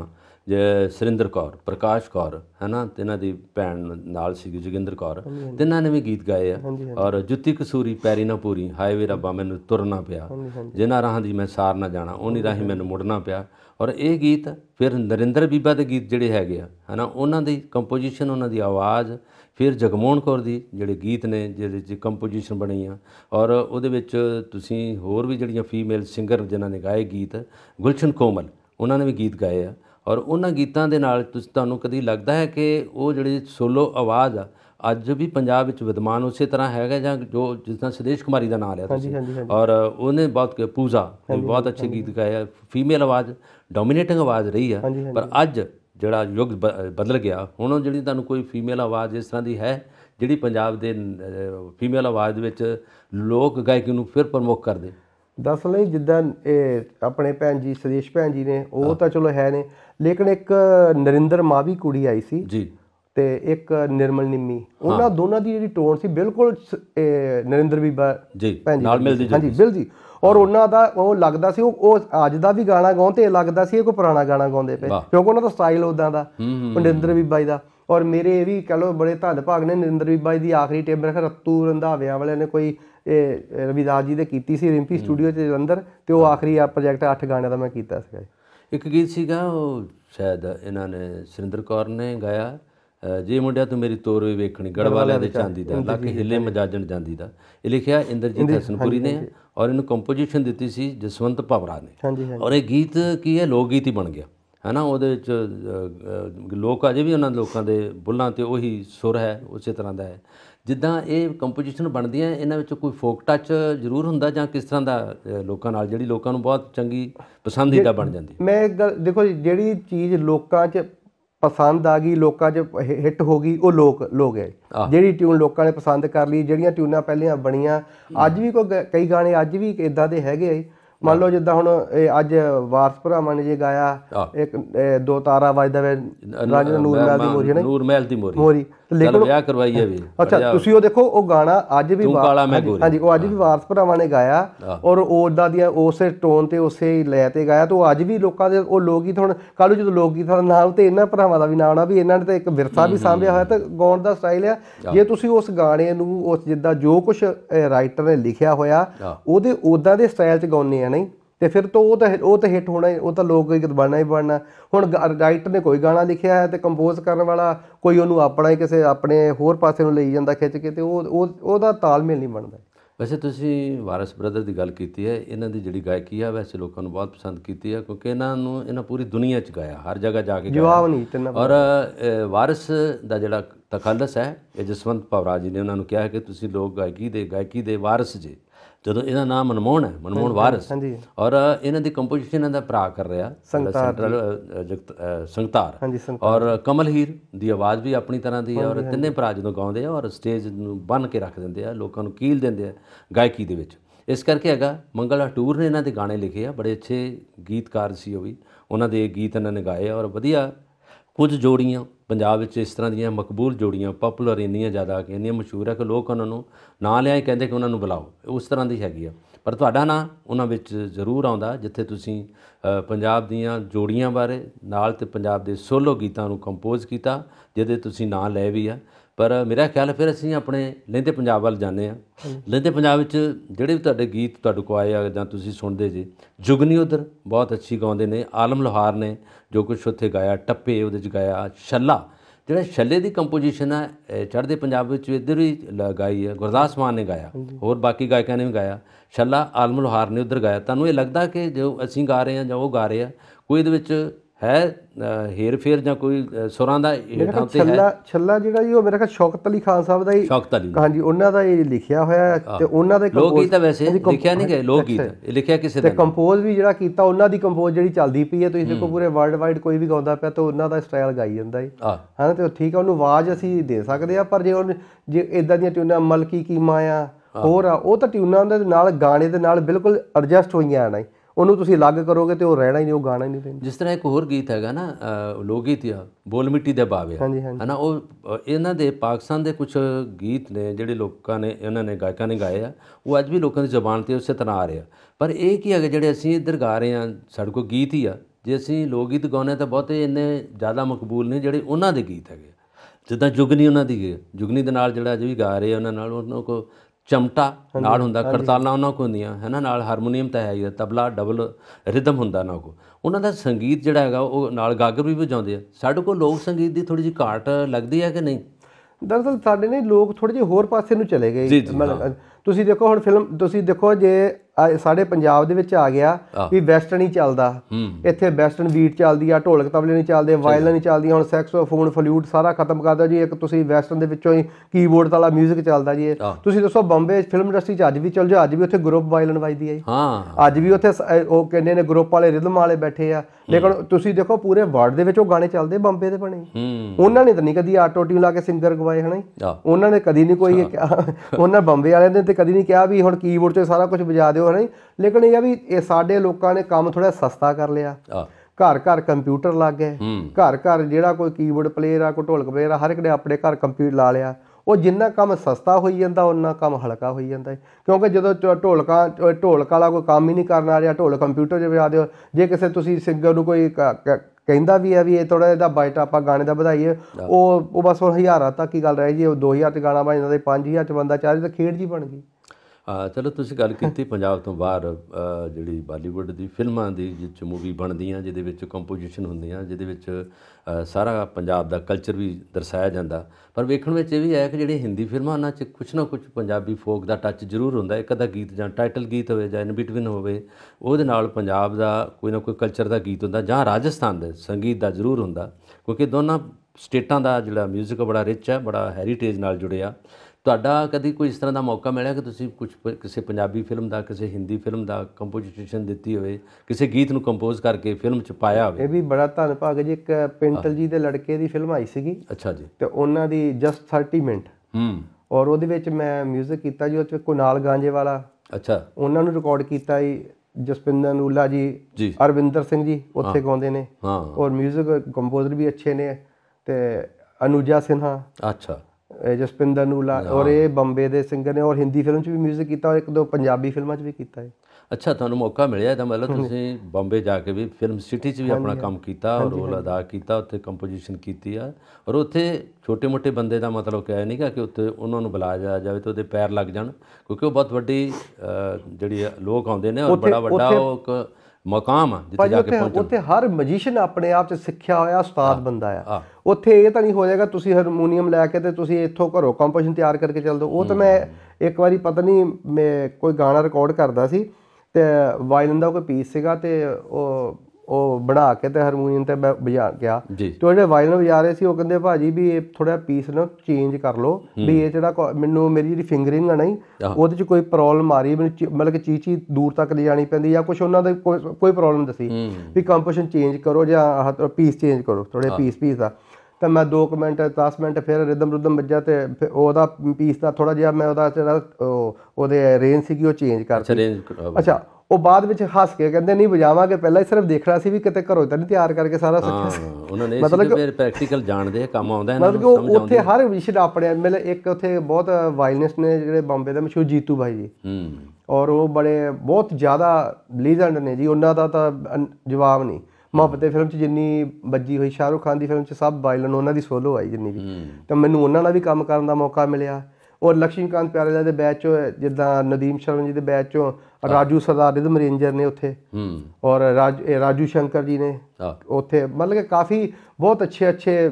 ਸਰਿੰਦਰ ਕੌਰ ਪ੍ਰਕਾਸ਼ ਕੌਰ ਹੈਨਾ ਤੇ ਦੀ ਭੈਣ ਨਾਲ ਸੀ ਜਗਿੰਦਰ ਕੌਰ ਤਿੰਨਾਂ ਨੇ ਵੀ ਗੀਤ ਗਾਏ ਆ ਔਰ ਜੁੱਤੀ ਕਸੂਰੀ ਪੈਰੀ ਨਾ ਪੂਰੀ ਹਾਈਵੇ ਰੱਬਾ ਮੈਨੂੰ ਤੁਰਨਾ ਪਿਆ ਜਿਨ੍ਹਾਂ ਰਾਹਾਂ ਦੀ ਮੈਂ ਸਾਰ ਨਾ ਜਾਣਾ ਉਹਨੀ ਰਾਹੀਂ ਮੈਨੂੰ ਮੁੜਨਾ ਪਿਆ ਔਰ ਇਹ ਗੀਤ ਫਿਰ ਨਰਿੰਦਰ ਬੀਬਾ ਦੇ ਗੀਤ ਜਿਹੜੇ ਹੈਗੇ ਆ ਹੈਨਾ ਉਹਨਾਂ ਦੀ ਕੰਪੋਜੀਸ਼ਨ ਉਹਨਾਂ ਦੀ ਆਵਾਜ਼ ਫਿਰ ਜਗਮੋਹਨ ਕੌਰ ਦੀ ਜਿਹੜੇ ਗੀਤ ਨੇ ਜਿਹਦੇ 'ਚ ਕੰਪੋਜੀਸ਼ਨ ਬਣੀ ਆ ਔਰ ਉਹਦੇ ਵਿੱਚ ਤੁਸੀਂ ਹੋਰ ਵੀ ਜਿਹੜੀਆਂ ਫੀਮੇਲ ਸਿੰਗਰ ਜਿਨ੍ਹਾਂ ਨੇ ਗਾਏ ਗੀਤ ਗੁਲਸ਼ਨ ਕੋਮਲ ਉਹਨਾਂ ਨੇ ਵੀ ਗੀਤ ਗਾਏ ਆ ਔਰ ਉਹਨਾਂ ਗੀਤਾਂ ਦੇ ਨਾਲ ਤੁਸੀਂ ਤੁਹਾਨੂੰ ਕਦੀ ਲੱਗਦਾ ਹੈ ਕਿ ਉਹ ਜਿਹੜੀ ਸੋਲੋ ਆਵਾਜ਼ ਆ ਅੱਜ ਵੀ ਪੰਜਾਬ ਵਿੱਚ ਵਿਦਮਾਨ ਉਸੇ ਤਰ੍ਹਾਂ ਹੈਗਾ ਜਾਂ ਜੋ ਜਿਸ ਤਰ੍ਹਾਂ ਸਦੇਸ਼ ਕੁਮਾਰੀ ਦਾ ਨਾਮ ਲਿਆ ਤੁਸੀਂ ਔਰ ਉਹਨੇ ਬਹੁਤ ਪੂਜਾ ਬਹੁਤ ਅੱਛੇ ਗੀਤ ਗਾਏ ਆ ਫੀਮੇਲ ਆਵਾਜ਼ ਡੋਮੀਨੇਟਿੰਗ ਆਵਾਜ਼ ਰਹੀ ਆ ਪਰ ਅੱਜ ਜਿਹੜਾ ਯੁੱਗ ਬਦਲ ਗਿਆ ਹੁਣ ਜਿਹੜੀ ਤੁਹਾਨੂੰ ਕੋਈ ਫੀਮੇਲ ਆਵਾਜ਼ ਇਸ ਤਰ੍ਹਾਂ ਦੀ ਹੈ ਜਿਹੜੀ ਪੰਜਾਬ ਦੇ ਫੀਮੇਲ ਆਵਾਜ਼ ਦੇ ਵਿੱਚ ਲੋਕ ਗਾਇਕੀ ਨੂੰ ਫਿਰ ਪ੍ਰਮੁੱਖ ਕਰਦੇ
ਦੱਸ ਲਈ ਜਿੱਦਾਂ ਇਹ ਆਪਣੇ ਭੈਣ ਜੀ ਸਦੇਸ਼ ਭੈਣ ਜੀ ਨੇ ਉਹ ਤਾਂ ਚਲੋ ਹੈ ਨੇ ਲੇਕਿਨ ਇੱਕ ਨਰਿੰਦਰ ਮਾਵੀ ਕੁੜੀ ਆਈ ਸੀ ਜੀ ਤੇ ਇੱਕ ਨਿਰਮਲ ਨਿੰਮੀ ਉਹਨਾਂ ਦੋਨਾਂ ਦੀ ਜਿਹੜੀ ਟੋਨ ਸੀ ਬਿਲਕੁਲ ਨਰਿੰਦਰ ਵੀ
ਜੀ ਭੈਣ ਜੀ ਨਾਲ ਮਿਲਦੀ ਜੀ ਹਾਂਜੀ
ਬਿਲਕੁਲ ਔਰ ਉਹਨਾਂ ਦਾ ਉਹ ਲੱਗਦਾ ਸੀ ਉਹ ਅੱਜ ਦਾ ਵੀ ਗਾਣਾ ਗਾਉਂਦੇ ਤੇ ਲੱਗਦਾ ਸੀ ਇਹ ਕੋਈ ਪੁਰਾਣਾ ਗਾਣਾ ਗਾਉਂਦੇ ਪਏ ਕਿਉਂਕਿ ਉਹਨਾਂ ਦਾ ਸਟਾਈਲ ਉਦਾਂ ਦਾ ਪੰਡਿੰਦਰ ਬਾਈ ਦਾ ਔਰ ਮੇਰੇ ਇਹ ਵੀ ਕਹ ਲੋ ਬੜੇ ਧੰਨ ਭਾਗ ਨੇ ਵੀ ਬਾਈ ਦੀ ਆਖਰੀ ਟੇਪ ਰੱਖ ਰੱਤੂ ਰੰਧਾਵਿਆਂ ਵਾਲਿਆਂ ਨੇ ਕੋਈ ਰਵਿਦਾਸ ਜੀ ਦੇ ਕੀਤੀ ਸੀ ਰਿੰਪੀ ਸਟੂਡੀਓ ਚ ਜਲੰਧਰ ਤੇ ਉਹ ਆਖਰੀ ਆ ਪ੍ਰੋਜੈਕਟ 8 ਗਾਣਿਆਂ ਦਾ ਮੈਂ ਕੀਤਾ ਸੀਗਾ
ਇੱਕ ਗੀਤ ਸੀਗਾ ਉਹ ਸ਼ਾਇਦ ਇਹਨਾਂ ਨੇ ਸੁਰਿੰਦਰ ਕੌਰ ਨੇ ਗਾਇਆ ਜੇ ਮੁੰਡਿਆ ਤੂੰ ਮੇਰੀ ਤੋਰ ਵੇਖਣੀ ਗੜਵਾਲਿਆਂ ਦੇ ਚਾਂਦੀ ਦਾ ਲੱਕ ਹਿੱਲੇ ਮਜਾਜਣ ਜਾਂਦੀ ਦਾ ਇਹ ਲਿਖਿਆ ਇੰਦਰਜੀਤ ਹਸਨਪੁਰੀ ਨੇ ਔਰ ਇਹਨੂੰ ਕੰਪੋਜੀਸ਼ਨ ਦਿੱਤੀ ਸੀ ਜਸਵੰਤ ਭਵਰਾ ਨੇ ਹਾਂਜੀ ਹਾਂਜੀ ਔਰ ਇਹ ਗੀਤ ਕੀ ਹੈ ਲੋਕ ਗੀਤ ਹੀ ਬਣ ਗਿਆ ਹੈ ਨਾ ਉਹਦੇ ਵਿੱਚ ਲੋਕ ਅਜੇ ਵੀ ਉਹਨਾਂ ਲੋਕਾਂ ਦੇ ਬੁੱਲਾਂ ਤੇ ਉਹੀ ਸੁਰ ਹੈ ਉਸੇ ਤਰ੍ਹਾਂ ਦਾ ਹੈ ਜਿੱਦਾਂ ਇਹ ਕੰਪੋਜੀਸ਼ਨ ਬਣਦੀ ਹੈ ਇਹਨਾਂ ਵਿੱਚ ਕੋਈ ਫੋਕ ਟੱਚ ਜ਼ਰੂਰ ਹੁੰਦਾ ਜਾਂ ਕਿਸ ਤਰ੍ਹਾਂ ਦਾ ਲੋਕਾਂ ਨਾਲ ਜਿਹੜੀ ਲੋਕਾਂ ਨੂੰ ਬਹੁਤ ਚੰਗੀ ਪਸੰਦੀਦਾ ਬਣ ਜਾਂਦੀ
ਮੈਂ ਇੱਕ ਗੱਲ ਦੇਖੋ ਜਿਹੜੀ ਚੀਜ਼ ਲੋਕਾਂ 'ਚ ਪਸੰਦ ਆ ਗਈ ਲੋਕਾਂ 'ਚ ਹਿੱਟ ਹੋ ਗਈ ਉਹ ਲੋਕ ਲੋਗ ਗਏ ਜਿਹੜੀ ਟਿਊਨ ਲੋਕਾਂ ਨੇ ਪਸੰਦ ਕਰ ਲਈ ਜਿਹੜੀਆਂ ਟਿਊਨਾਂ ਪਹਿਲੀਆਂ ਬਣੀਆਂ ਅੱਜ ਵੀ ਕੋਈ ਕਈ ਗਾਣੇ ਅੱਜ ਵੀ ਇਦਾਂ ਦੇ ਹੈਗੇ ਆ ਮੰਨ ਲਓ ਜਿੱਦਾਂ ਹੁਣ ਇਹ ਅੱਜ ਵਾਰਸ ਭਰਾਵਾਂ ਨੇ ਜੇ ਗਾਇਆ ਇੱਕ ਦੋ ਤਾਰਾ ਵਜਦਾ ਵੇ ਰਾਜਨ ਨੂਰ ਮਹਿਲ ਦੀ ਮੋਰੀ ਨੇ ਨੂਰ
ਮਹਿਲ ਦੀ ਮੋਰੀ ਮੋਰੀ ਲੇਕਿਨ ਵਿਆਹ ਕਰਵਾਈ ਹੈ ਵੀ ਅੱਛਾ ਤੁਸੀਂ
ਉਹ ਦੇਖੋ ਉਹ ਗਾਣਾ ਅੱਜ ਵੀ ਹਾਂਜੀ ਉਹ ਅੱਜ ਵੀ ਵਾਰਸ ਭਰਾਵਾਂ ਨੇ ਗਾਇਆ ਔਰ ਉਹ ਉਦਾਂ ਦੀਆਂ ਉਸੇ ਟੋਨ ਤੇ ਉਸੇ ਲੈ ਤੇ ਗਾਇਆ ਤਾਂ ਉਹ ਅੱਜ ਵੀ ਲੋਕਾਂ ਦੇ ਉਹ ਲੋਕ ਹੀ ਹੁਣ ਕੱਲ ਜਦੋਂ ਲੋਕ ਦਾ ਨਾਮ ਤੇ ਇਹਨਾਂ ਭਰਾਵਾਂ ਦਾ ਵੀ ਨਾਮ ਆਣਾ ਵੀ ਇਹਨਾਂ ਨੇ ਤਾਂ ਇੱਕ ਵਿਰਸਾ ਵੀ ਸਾਂਭਿਆ ਹੋਇਆ ਤੇ ਗਾਉਣ ਦਾ ਸਟਾਈਲ ਆ ਜੇ ਤੁਸੀਂ ਉਸ ਗਾਣੇ ਨੂੰ ਉਸ ਜਿੱਦਾਂ ਜੋ ਕੁਝ ਰਾਈਟਰ ਨੇ ਲਿਖਿਆ ਹੋਇਆ ਉਹਦੇ ਉਦਾਂ ਦੇ ਸਟਾਈਲ 'ਚ ਗਾਉਣੇ ਆ ਆ ਨਹੀਂ ਤੇ ਫਿਰ ਤੋਂ ਉਹ ਤਾਂ ਉਹ ਤਾਂ ਹਿੱਟ ਹੋਣਾ ਉਹ ਤਾਂ ਲੋਕ ਇੱਕ ਬਣਨਾ ਹੀ ਬਣਨਾ ਹੁਣ ਰਾਈਟਰ ਨੇ ਕੋਈ ਗਾਣਾ ਲਿਖਿਆ ਹੈ ਤੇ ਕੰਪੋਜ਼ ਕਰਨ ਵਾਲਾ ਕੋਈ ਉਹਨੂੰ ਆਪਣਾ ਹੀ ਕਿਸੇ ਆਪਣੇ ਹੋਰ ਪਾਸੇ ਨੂੰ ਲਈ ਜਾਂਦਾ ਖਿੱਚ ਕੇ ਤੇ ਉਹ ਉਹਦਾ ਤਾਲਮੇਲ ਨਹੀਂ ਬਣਦਾ
ਵੈਸੇ ਤੁਸੀਂ ਵਾਰਿਸ ਬ੍ਰਦਰ ਦੀ ਗੱਲ ਕੀਤੀ ਹੈ ਇਹਨਾਂ ਦੀ ਜਿਹੜੀ ਗਾਇਕੀ ਆ ਵੈਸੇ ਲੋਕਾਂ ਨੂੰ ਬਹੁਤ ਪਸੰਦ ਕੀਤੀ ਹੈ ਕਿਉਂਕਿ ਇਹਨਾਂ ਨੂੰ ਇਹਨਾਂ ਪੂਰੀ ਦੁਨੀਆ 'ਚ ਗਾਇਆ ਹਰ ਜਗ੍ਹਾ ਜਾ ਕੇ ਜਵਾਬ
ਨਹੀਂ ਤਿੰਨਾ ਔਰ
ਵਾਰਿਸ ਦਾ ਜਿਹੜਾ ਤਖੱਲਸ ਹੈ ਇਹ ਜਸਵੰਤ ਪਵਰਾ ਜੀ ਨੇ ਉਹਨਾਂ ਨੂੰ ਕਿਹਾ ਹੈ ਕਿ ਤੁਸੀਂ ਲੋਕ ਗਾਇਕੀ ਦੇ ਗਾਇਕੀ ਦੇ ਵਾਰਿਸ ਜੇ ਜਦੋਂ ਇਹਦਾ ਨਾਮ ਮਨਮੋਹਨ ਹੈ ਮਨਮੋਹਨ ਵਾਰਸ ਹਾਂਜੀ ਔਰ ਇਹਨਾਂ ਦੀ ਕੰਪੋਜੀਸ਼ਨ ਇਹਦਾ ਦਾ ਭਰਾ ਕਰ ਰਿਹਾ ਸੈਂਟਰਲ ਸੰਗਤਾਰ ਔਰ ਕਮਲ ਹੀਰ ਦੀ ਆਵਾਜ਼ ਵੀ ਆਪਣੀ ਤਰ੍ਹਾਂ ਦੀ ਹੈ ਔਰ ਤਿੰਨੇ ਭਰਾ ਜਦੋਂ ਗਾਉਂਦੇ ਆ ਔਰ ਸਟੇਜ ਨੂੰ ਬੰਨ ਕੇ ਰੱਖ ਦਿੰਦੇ ਆ ਲੋਕਾਂ ਨੂੰ ਕੀਲ ਦਿੰਦੇ ਆ ਗਾਇਕੀ ਦੇ ਵਿੱਚ ਇਸ ਕਰਕੇ ਹੈਗਾ ਮੰਗਲਾ ਟੂਰ ਨੇ ਇਹਨਾਂ ਦੇ ਗਾਣੇ ਲਿਖੇ ਆ ਬੜੇ ਅੱਛੇ ਗੀਤਕਾਰ ਸੀ ਉਹ ਵੀ ਉਹਨਾਂ ਦੇ ਗੀਤ ਇਹਨਾਂ ਨੇ ਗਾਏ ਔਰ ਵਧੀਆ ਕੁਝ ਜੋੜੀਆਂ ਪੰਜਾਬ ਵਿੱਚ ਇਸ ਤਰ੍ਹਾਂ ਦੀਆਂ ਮਕਬੂਲ ਜੋੜੀਆਂ ਪਪੂਲਰ ਇੰਨੀਆਂ ਜ਼ਿਆਦਾ ਕਿ ਇੰਨੀਆਂ ਮਸ਼ਹੂਰ ਹੈ ਕਿ ਲੋਕ ਉਹਨਾਂ ਨੂੰ ਨਾਂ ਲਿਆ ਹੀ ਕਹਿੰਦੇ ਕਿ ਉਹਨਾਂ ਨੂੰ ਬੁਲਾਓ ਉਸ ਤਰ੍ਹਾਂ ਦੀ ਹੈਗੀ ਆ ਪਰ ਤੁਹਾਡਾ ਨਾਂ ਉਹਨਾਂ ਵਿੱਚ ਜ਼ਰੂਰ ਆਉਂਦਾ ਜਿੱਥੇ ਤੁਸੀਂ ਪੰਜਾਬ ਦੀਆਂ ਜੋੜੀਆਂ ਬਾਰੇ ਨਾਲ ਤੇ ਪੰਜਾਬ ਦੇ ਸੋਲੋ ਗੀਤਾਂ ਨੂੰ ਕੰਪੋਜ਼ ਕੀਤਾ ਜਿਹਦੇ ਤੁਸੀਂ ਨਾਂ ਲੈ ਵੀ ਆ ਪਰ ਮੇਰਾ ਖਿਆਲ ਫਿਰ ਅਸੀਂ ਆਪਣੇ ਲਹਿੰਦੇ ਪੰਜਾਬ ਵੱਲ ਜਾਂਦੇ ਆ ਲਹਿੰਦੇ ਪੰਜਾਬ ਵਿੱਚ ਜਿਹੜੇ ਵੀ ਤੁਹਾਡੇ ਗੀਤ ਤੁਹਾਡੇ ਕੋ ਆਏ ਆ ਜਾਂ ਤੁਸੀਂ ਸੁਣਦੇ ਜੀ ਜੁਗਨੀ ਉਧਰ ਬਹੁਤ ਅੱਛੀ ਗਾਉਂਦੇ ਨੇ ਆਲਮ ਲੋਹਾਰ ਨੇ ਜੋ ਕੁਝ ਉੱਥੇ ਗਾਇਆ ਟੱਪੇ ਉਹਦੇ ਚ ਗਾਇਆ ਛੱਲਾ ਜਿਹੜਾ ਛੱਲੇ ਦੀ ਕੰਪੋਜੀਸ਼ਨ ਆ ਚੜ੍ਹਦੇ ਪੰਜਾਬ ਵਿੱਚ ਇੱਧਰ ਵੀ ਲਗਾਈ ਹੈ ਗੁਰਦਾਸ ਮਾਨ ਨੇ ਗਾਇਆ ਹੋਰ ਬਾਕੀ ਗਾਇਕਾਂ ਨੇ ਵੀ ਗਾਇਆ ਛੱਲਾ ਆਲਮ ਲੋਹਾਰ ਨੇ ਉਧਰ ਗਾਇਆ ਤੁਹਾਨੂੰ ਇਹ ਲੱਗਦਾ ਕਿ ਜੋ ਅਸੀਂ ਗਾ ਰਹੇ ਹਾਂ ਜਾਂ ਉਹ ਗਾ ਰਹੇ ਆ ਕੋਈ ਇਹਦੇ ਵਿੱਚ ਹੈ ਹੇਰ ਫੇਰ ਜਾਂ ਕੋਈ ਸੁਰਾਂ ਦਾ ਹੇਠਾਂ ਤੇ ਹੈ ਛੱਲਾ
ਛੱਲਾ ਜਿਹੜਾ ਜੀ ਉਹ ਮੇਰੇ ਖਿਆਲ ਸ਼ੌਕਤ ਅਲੀ ਖਾਨ ਸਾਹਿਬ ਦਾ ਹੀ ਸ਼ੌਕਤ ਅਲੀ ਹਾਂਜੀ ਉਹਨਾਂ ਦਾ ਇਹ ਲਿਖਿਆ ਹੋਇਆ ਤੇ ਉਹਨਾਂ ਦੇ ਕੰਪੋਜ਼ ਲੋਕ ਗੀਤ ਵੈਸੇ ਲਿਖਿਆ ਨਹੀਂ ਗਏ ਲੋਕ ਗੀਤ ਇਹ
ਲਿਖਿਆ ਕਿਸੇ ਦਾ ਤੇ
ਕੰਪੋਜ਼ ਵੀ ਜਿਹੜਾ ਕੀਤਾ ਉਹਨਾਂ ਦੀ ਕੰਪੋਜ਼ ਜਿਹੜੀ ਚੱਲਦੀ ਪਈ ਹੈ ਤੁਸੀਂ ਦੇਖੋ ਪੂਰੇ ਵਰਲਡ ਵਾਈਡ ਕੋਈ ਵੀ ਗਾਉਂਦਾ ਪਿਆ ਤਾਂ ਉਹਨਾਂ ਦਾ ਸਟਾਈਲ ਗਾਈ ਜਾਂਦਾ ਹੈ ਹਾਂ ਤੇ ਠੀਕ ਹੈ ਉਹਨੂੰ ਆਵਾਜ਼ ਅਸੀਂ ਦੇ ਸਕਦੇ ਆ ਪਰ ਜੇ ਉਹ ਜੇ ਇਦਾਂ ਦੀਆਂ ਟਿਊਨਾਂ ਮਲਕੀ ਕੀ ਮਾਇਆ ਹੋਰ ਆ ਉਹ ਤਾਂ ਟਿਊਨਾਂ ਦੇ ਨਾਲ ਗਾਣੇ ਦੇ ਨਾਲ ਬਿਲਕੁਲ ਐਡਜਸਟ ਹੋਈਆਂ ਆਣਾ ਉਹਨੂੰ ਤੁਸੀਂ ਅਲੱਗ ਕਰੋਗੇ ਤੇ ਉਹ ਰਹਿਣਾ ਹੀ ਨਹੀਂ ਉਹ ਗਾਣਾ ਹੀ ਨਹੀਂ ਪੈਂਦਾ
ਜਿਸ ਤਰ੍ਹਾਂ ਇੱਕ ਹੋਰ ਗੀਤ ਹੈਗਾ ਨਾ ਲੋਕ ਆ ਬੋਲ ਮਿੱਟੀ ਦੇ ਬਾਵੇ ਹਨਾ ਉਹ ਇਹਨਾਂ ਦੇ ਪਾਕਿਸਤਾਨ ਦੇ ਕੁਝ ਗੀਤ ਨੇ ਜਿਹੜੇ ਲੋਕਾਂ ਨੇ ਇਹਨਾਂ ਨੇ ਗਾਇਕਾਂ ਨੇ ਗਾਏ ਆ ਉਹ ਅੱਜ ਵੀ ਲੋਕਾਂ ਦੀ ਜ਼ੁਬਾਨ ਤੇ ਉਸੇ ਤਰ੍ਹਾਂ ਆ ਰਿਹਾ ਪਰ ਇਹ ਕੀ ਹੈਗਾ ਜਿਹੜੇ ਅਸੀਂ ਇੱਧਰ ਗਾ ਰਹੇ ਆ ਸਾਡੇ ਕੋਲ ਗੀਤ ਹੀ ਆ ਜੇ ਅਸੀਂ ਲੋਕ ਗੀਤ ਗਾਉਨੇ ਤਾਂ ਬਹੁਤੇ ਇੰਨੇ ਜ਼ਿਆਦਾ ਮਕਬੂਲ ਨਹੀਂ ਜਿਹੜੇ ਉਹਨਾਂ ਦੇ ਗੀਤ ਹੈਗੇ ਜਿੱਦਾਂ ਜੁਗਨੀ ਉਹਨਾਂ ਦੀ ਜੁਗਨੀ ਦੇ ਨਾਲ ਜਿਹੜਾ ਅਜੇ ਵੀ ਗਾ ਰਹੇ ਉਹਨਾਂ ਨਾਲ ਉਹਨਾਂ ਕੋ ਚਮਟਾ ਨਾਲ ਹੁੰਦਾ ਕਰਤਾਲਾਂ ਉਹਨਾਂ ਕੋ ਹੁੰਦੀਆਂ ਹੈ ਨਾ ਨਾਲ ਹਾਰਮੋਨੀਅਮ ਤਾਂ ਹੈ ਹੀ ਤਬਲਾ ਡਬਲ ਰਿਦਮ ਹੁੰਦਾ ਨਾ ਕੋ ਉਹਨਾਂ ਦਾ ਸੰਗੀਤ ਜਿਹੜਾ ਹੈਗਾ ਉਹ ਨਾਲ ਗਾਗਰ ਵੀ ਵਜਾਉਂਦੇ ਆ ਸਾਡੇ ਕੋਲ ਲੋਕ ਸੰਗੀਤ ਦੀ ਥੋੜੀ ਜਿਹੀ ਘਾਟ ਲੱਗਦੀ ਹੈ ਕਿ ਨਹੀਂ
ਦਰਅਸਲ ਸਾਡੇ ਨੇ ਲੋਕ ਥੋੜੇ ਜਿਹਾ ਹੋਰ ਪਾਸੇ ਨੂੰ ਚਲੇ ਗਏ ਤੁਸੀਂ ਦੇਖੋ ਹੁਣ ਫਿਲਮ ਤੁਸੀਂ ਦੇਖੋ ਜੇ ਸਾਡੇ ਪੰਜਾਬ ਦੇ ਵਿੱਚ ਆ ਗਿਆ ਵੀ ਵੈਸਟਰਨ ਹੀ ਚੱਲਦਾ ਇੱਥੇ ਵੈਸਟਰਨ ਬੀਟ ਚੱਲਦੀ ਆ ਢੋਲਕ ਤਬਲੇ ਨਹੀਂ ਚੱਲਦੇ ਵਾਇਲਨ ਨਹੀਂ ਚੱਲਦੀ ਹੁਣ ਸੈਕਸੋਫੋਨ ਫਲੂਟ ਸਾਰਾ ਖਤਮ ਕਰਦਾ ਜੀ ਇੱਕ ਤੁਸੀਂ ਵੈਸਟਰਨ ਦੇ ਵਿੱਚੋਂ ਹੀ ਕੀਬੋਰਡ ਵਾਲਾ 뮤직 ਚੱਲਦਾ ਜੀ ਤੁਸੀਂ ਦੱਸੋ ਬੰਬੇ ਫਿਲਮ ਇੰਡਸਟਰੀ 'ਚ ਅੱਜ ਵੀ ਚੱਲ ਜਾ ਅੱਜ ਵੀ ਉੱਥੇ ਗਰੁੱਪ ਵਾਇਲਨ ਵੱਜਦੀ ਆ ਜੀ ਹਾਂ ਅੱਜ ਵੀ ਉੱਥੇ ਉਹ ਕਹਿੰਦੇ ਨੇ ਗਰੁੱਪ ਵਾਲੇ ਰਿਦਮ ਵਾਲੇ ਬੈਠੇ ਆ ਲੇਕਿਨ ਤੁਸੀਂ ਦੇਖੋ ਪੂਰੇ ਵਰਲਡ ਦੇ ਵਿੱਚ ਉਹ ਗਾਣੇ ਚੱਲਦੇ ਬੰਬੇ ਦੇ ਬਣੇ ਉਹਨਾਂ ਨੇ ਤਾਂ ਨਹੀਂ ਕਦੀ ਆਟੋ ਟਿਊਨ ਲਾ ਕੇ ਸਿੰਗਰ ਗਵਾਏ ਹਨਾ ਉਹਨਾਂ ਨੇ ਕਦੀ ਨਹੀਂ ਕੋਈ ਉਹਨਾਂ ਬੰਬੇ ਵਾਲਿਆਂ ਨੇ ਤੇ ਕਦੀ ਨਹੀਂ ਕਿਹਾ ਵੀ ਹੁਣ ਕੀਬੋਰਡ 'ਚ ਸਾਰਾ ਕੁਝ ਵਜਾ ਦਿਓ ਹੋਣਾ ਲੇਕਿਨ ਇਹ ਆ ਵੀ ਇਹ ਸਾਡੇ ਲੋਕਾਂ ਨੇ ਕੰਮ ਥੋੜਾ ਸਸਤਾ ਕਰ ਲਿਆ ਘਰ ਘਰ ਕੰਪਿਊਟਰ ਲੱਗ ਗਏ ਘਰ ਘਰ ਜਿਹੜਾ ਕੋਈ ਕੀਬੋਰਡ ਪਲੇਅਰ ਆ ਕੋ ਢੋਲਕ ਪਲੇਅਰ ਆ ਹਰ ਇੱਕ ਨੇ ਆਪਣੇ ਘਰ ਕੰਪਿਊਟਰ ਲਾ ਲਿਆ ਉਹ ਜਿੰਨਾ ਕੰਮ ਸਸਤਾ ਹੋਈ ਜਾਂਦਾ ਉਹਨਾਂ ਕੰਮ ਹਲਕਾ ਹੋਈ ਜਾਂਦਾ ਕਿਉਂਕਿ ਜਦੋਂ ਢੋਲਕਾਂ ਢੋਲਕ ਵਾਲਾ ਕੋਈ ਕੰਮ ਹੀ ਨਹੀਂ ਕਰਨ ਆ ਰਿਹਾ ਢੋਲ ਕੰਪਿਊਟਰ 'ਚ ਵਜਾ ਦਿਓ ਜੇ ਕਿਸੇ ਤੁਸੀਂ ਸਿੰਗਰ ਨੂੰ ਕੋਈ ਕਹਿੰਦਾ ਵੀ ਆ ਵੀ ਇਹ ਥੋੜਾ ਇਹਦਾ ਬਾਈਟ ਆਪਾਂ ਗਾਣੇ ਦਾ ਵਧਾਈਏ ਉਹ ਉਹ ਬਸ ਹੁਣ ਹਜ਼ਾਰਾਂ ਤੱਕ ਹੀ ਗੱਲ ਰਹੀ ਜੀ ਉਹ 2000 ਤੇ ਗਾਣਾ ਬਣ ਜਾਂਦਾ ਤੇ 5000 ਚ ਬੰਦਾ ਚਾਹੇ ਤਾਂ ਖੇਡ ਜੀ ਬਣ ਗਈ
ਚਲੋ ਤੁਸੀਂ ਗੱਲ <laughs> ਕੀਤੀ ਪੰਜਾਬ ਤੋਂ ਬਾਹਰ ਜਿਹੜੀ ਬਾਲੀਵੁੱਡ ਦੀ ਫਿਲਮਾਂ ਦੀ ਜਿੱਚ ਮੂਵੀ ਬਣਦੀਆਂ ਜਿਹਦੇ ਵਿੱਚ ਕੰਪੋਜੀਸ਼ਨ ਹੁੰਦੀਆਂ ਜਿਹਦੇ ਵਿੱਚ ਸਾਰਾ ਪੰਜਾਬ ਦਾ ਕਲਚਰ ਵੀ ਦਰਸਾਇਆ ਜਾਂਦਾ ਪਰ ਵੇਖਣ ਵਿੱਚ ਇਹ ਵੀ ਆਇਆ ਕਿ ਜਿਹੜੀ ਹਿੰਦੀ ਫਿਲਮਾਂ ਉਹਨਾਂ 'ਚ ਕੁਝ ਨਾ ਕੁਝ ਪੰਜਾਬੀ ਫੋਕ ਦਾ ਟੱਚ ਜ਼ਰੂਰ ਹੁੰਦਾ ਇੱਕ ਅਦਾ ਗੀਤ ਜਾਂ ਟਾਈਟਲ ਗੀਤ ਹੋਵੇ ਜਾਂ ਇਨ ਬਿਟਵੀਨ ਹੋਵੇ ਉਹਦੇ ਨਾਲ ਪੰਜਾਬ ਦਾ ਕੋਈ ਨਾ ਕੋਈ ਕਲਚਰ ਦਾ ਗੀਤ ਹੁੰਦਾ ਜਾਂ ਰਾਜਸਥਾਨ ਦੇ ਸੰਗੀਤ ਦਾ ਜ਼ਰੂਰ ਹੁੰਦਾ ਕਿਉਂਕਿ ਦੋਨਾਂ ਸਟੇਟਾਂ ਦਾ ਜਿਹੜਾ 뮤직 ਬੜਾ ਰਿਚ ਹੈ ਬੜਾ ਹੈਰੀਟੇਜ ਨਾਲ ਜੁੜਿਆ ਤੁਹਾਡਾ ਕਦੀ ਕੋਈ ਇਸ ਤਰ੍ਹਾਂ ਦਾ ਮੌਕਾ ਮਿਲਿਆ ਕਿ ਤੁਸੀਂ ਕੁਝ ਕਿਸੇ ਪੰਜਾਬੀ ਫਿਲਮ ਦਾ ਕਿਸੇ ਹਿੰਦੀ ਫਿਲਮ ਦਾ ਕੰਪੋਜੀਸ਼ਨ ਦਿੱਤੀ ਹੋਵੇ ਕਿਸੇ ਗੀਤ ਨੂੰ ਕੰਪੋਜ਼ ਕਰਕੇ ਫਿਲਮ ਚ ਪਾਇਆ ਹੋਵੇ ਇਹ
ਵੀ ਬੜਾ ਧੰਨ ਭਾਗ ਜੀ ਇੱਕ ਪਿੰਟਲ ਜੀ ਦੇ ਲੜਕੇ ਦੀ ਫਿਲਮ ਆਈ ਸੀਗੀ ਅੱਛਾ ਜੀ ਤੇ ਉਹਨਾਂ ਦੀ ਜਸਟ 30 ਮਿੰਟ ਹੂੰ ਔਰ ਉਹਦੇ ਵਿੱਚ ਮੈਂ 뮤직 ਕੀਤਾ ਜੀ ਉਹਦੇ ਵਿੱਚ ਕੁਨਾਲ ਗਾਂਜੇ ਵਾਲਾ ਅੱਛਾ ਉਹਨਾਂ ਨੂੰ ਰਿਕਾਰਡ ਕੀਤਾ ਜੀ ਜਸਪਿੰਦਰ ਨੂਲਾ ਜੀ ਅਰਵਿੰਦਰ ਸਿੰਘ ਜੀ ਉੱਥੇ ਗਾਉਂਦੇ ਨੇ ਔਰ 뮤직 ਕੰਪੋਜ਼ਰ ਵੀ ਅੱਛੇ ਨੇ ਤੇ ਅਨੂਜਾ ਸਿਨਹਾ ਅੱਛਾ ਇਹ ਜਸਪਿੰਦਰ ਨੂਲਾ ਔਰ ਇਹ ਬੰਬੇ ਦੇ ਸਿੰਗਰ ਨੇ ਔਰ ਹਿੰਦੀ ਫਿਲਮ 'ਚ ਵੀ 뮤직 ਕੀਤਾ ਔਰ ਇੱਕ ਦੋ ਪੰਜਾਬੀ ਫਿਲਮਾਂ 'ਚ ਵੀ ਕੀਤਾ ਹੈ
ਅੱਛਾ ਤੁਹਾਨੂੰ ਮੌਕਾ ਮਿਲਿਆ ਤਾਂ ਮਤਲਬ ਤੁਸੀਂ ਬੰਬੇ ਜਾ ਕੇ ਵੀ ਫਿਲਮ ਸਿਟੀ 'ਚ ਵੀ ਆਪਣਾ ਕੰਮ ਕੀਤਾ ਔਰ ਰੋਲ ਅਦਾ ਕੀਤਾ ਉੱਥੇ ਕੰਪੋਜੀਸ਼ਨ ਕੀਤੀ ਆ ਔਰ ਉੱਥੇ ਛੋਟੇ-ਮੋਟੇ ਬੰਦੇ ਦਾ ਮਤਲਬ ਕਿਹਾ ਨਹੀਂ ਕਿ ਉੱਥੇ ਉਹਨਾਂ ਨੂੰ ਬੁਲਾਇਆ ਜਾਵੇ ਤੇ ਉਹਦੇ ਪੈਰ ਲੱਗ ਜਾਣ ਕਿਉਂਕਿ ਉਹ ਬਹੁਤ ਵੱਡੀ ਜਿਹੜੀ ਲੋਕ ਆਉਂਦੇ ਨੇ ਔਰ ਬੜਾ ਵੱਡਾ ਉਹ ਮਕਾਮ ਆ ਜਿੱਥੇ ਜਾ ਕੇ ਪਹੁੰਚੋ
ਉੱਥੇ ਹਰ ਮੈਜੀਸ਼ੀਅਨ ਆਪਣੇ ਆਪ 'ਚ ਸਿੱਖਿਆ ਹੋਇਆ ਉਸਤਾਦ ਬੰਦਾ ਆ ਉੱਥੇ ਇਹ ਤਾਂ ਨਹੀਂ ਹੋ ਜਾਏਗਾ ਤੁਸੀਂ ਹਾਰਮੋਨੀਅਮ ਲੈ ਕੇ ਤੇ ਤੁਸੀਂ ਇੱਥੋਂ ਘਰੋਂ ਕੰਪੋਜੀਸ਼ਨ ਤਿਆਰ ਕਰਕੇ ਚੱਲ ਦੋ ਉਹ ਤਾਂ ਮੈਂ ਇੱਕ ਵਾਰੀ ਪਤਾ ਨਹੀਂ ਮੈਂ ਕੋਈ ਗਾਣਾ ਰਿਕਾਰਡ ਕਰਦਾ ਸੀ ਤੇ ਵਾਇਲਨ ਦਾ ਕੋਈ ਪੀਸ ਸੀਗਾ ਤੇ ਉਹ ਉਹ ਬਣਾ ਕੇ ਤੇ ਹਰਮੋਨੀਅਮ ਤੇ ਵਜਾ ਗਿਆ ਤੇ ਜਿਹੜੇ ਵਾਇਲਨ ਵਜਾ ਰਹੇ ਸੀ ਉਹ ਕਹਿੰਦੇ ਭਾਜੀ ਵੀ ਇਹ ਥੋੜਾ ਪੀਸ ਨਾ ਚੇਂਜ ਕਰ ਲਓ ਵੀ ਇਹ ਜਿਹੜਾ ਮੈਨੂੰ ਮੇਰੀ ਜਿਹੜੀ ਫਿੰਗਰਿੰਗ ਆ ਨਹੀਂ ਉਹਦੇ ਚ ਕੋਈ ਪ੍ਰੋਬਲਮ ਆ ਰਹੀ ਮੈਨੂੰ ਮਤਲਬ ਕਿ ਚੀਚੀ ਦੂਰ ਤੱਕ ਲੈ ਜਾਣੀ ਪੈਂਦੀ ਜਾਂ ਕੁਝ ਉਹਨਾਂ ਦਾ ਕੋਈ ਪ੍ਰੋਬਲਮ ਦਸੀ ਵੀ ਕੰਪੋਜੀਸ਼ਨ ਚੇਂਜ ਕਰੋ ਜਾਂ ਆਹ ਪੀਸ ਚੇਂਜ ਕਰੋ ਥੋੜੇ ਪੀਸ ਪੀਸ ਦਾ ਤਾਂ ਮੈਂ 2 ਮਿੰਟ 10 ਮਿੰਟ ਫਿਰ ਰਿਦਮ ਰਿਦਮ ਵੱਜਾ ਤੇ ਉਹਦਾ ਪੀਸ ਦਾ ਥੋੜਾ ਜਿਹਾ ਮੈਂ ਉਹਦਾ ਜਿਹੜਾ ਉਹਦੇ ਰੇਂਜ ਸੀਗੀ ਉਹ ਚੇਂਜ
ਕਰਤੀ ਅੱਛਾ
ਉਹ ਬਾਅਦ ਵਿੱਚ ਹੱਸ ਕੇ ਕਹਿੰਦੇ ਨਹੀਂ ਵਜਾਵਾਂਗੇ ਪਹਿਲਾਂ ਹੀ ਸਿਰਫ ਦੇਖਣਾ ਸੀ ਵੀ ਕਿਤੇ ਘਰੋਂ ਤਾਂ ਨਹੀਂ ਤਿਆਰ ਕਰਕੇ ਸਾਰਾ ਸਿੱਖਿਆ ਹਾਂ ਉਹਨਾਂ ਨੇ ਮਤਲਬ
ਕਿ ਪ੍ਰੈਕਟੀਕਲ ਜਾਣਦੇ ਕੰਮ ਆਉਂਦਾ ਇਹਨਾਂ ਨੂੰ ਸਮਝ ਆਉਂਦਾ ਉੱਥੇ
ਹਰ ਵਿਸ਼ੇ ਦਾ ਆਪਣੇ ਮਿਲ ਇੱਕ ਉੱਥੇ ਬਹੁਤ ਵਾਇਲਨਿਸਟ ਨੇ ਜਿਹੜੇ ਬੰਬੇ ਦੇ ਮਸ਼ਹੂਰ ਜੀਤੂ ਭਾਈ ਜੀ ਹੂੰ ਔਰ ਉਹ ਬੜੇ ਬਹੁਤ ਜ਼ਿਆਦਾ ਲੀਜੈਂਡ ਨੇ ਜੀ ਉਹਨਾਂ ਦਾ ਤਾਂ ਜਵਾਬ ਨਹੀਂ ਦੇ ਫਿਲਮ 'ਚ ਜਿੰਨੀ ਵੱਜੀ ਹੋਈ ਸ਼ਾਹਰੁਖ ਖਾਨ ਦੀ ਫਿਲਮ 'ਚ ਸਭ ਵਾਇਲਨ ਉਹਨਾਂ ਦੀ ਸੋਲੋ ਆਈ ਜਿੰਨੀ ਵੀ ਤਾਂ ਮੈਨੂੰ ਉਹਨਾਂ ਨਾਲ ਵੀ ਕੰਮ ਕਰਨ ਦਾ ਮੌਕਾ ਮਿਲਿਆ ਔਰ ਲక్ష్ਮੀਕਾਂਤ ਪਿਆਰੇਲਾਲ ਦੇ ਬੈਚ ਚੋਂ ਜਿੱਦਾਂ ਨਦੀਮ ਸ਼ਰਮ ਜੀ ਦੇ ਬੈਚ ਚੋਂ ਰਾਜੂ ਸਰਦਾਰ ਰਿਦਮ ਰੇਂਜਰ ਨੇ ਉੱਥੇ ਹੂੰ ਔਰ ਰਾਜੂ ਸ਼ੰਕਰ ਜੀ ਨੇ ਉੱਥੇ ਮਤਲਬ ਕਿ ਕਾਫੀ ਬਹੁਤ ਅੱਛੇ ਅੱਛੇ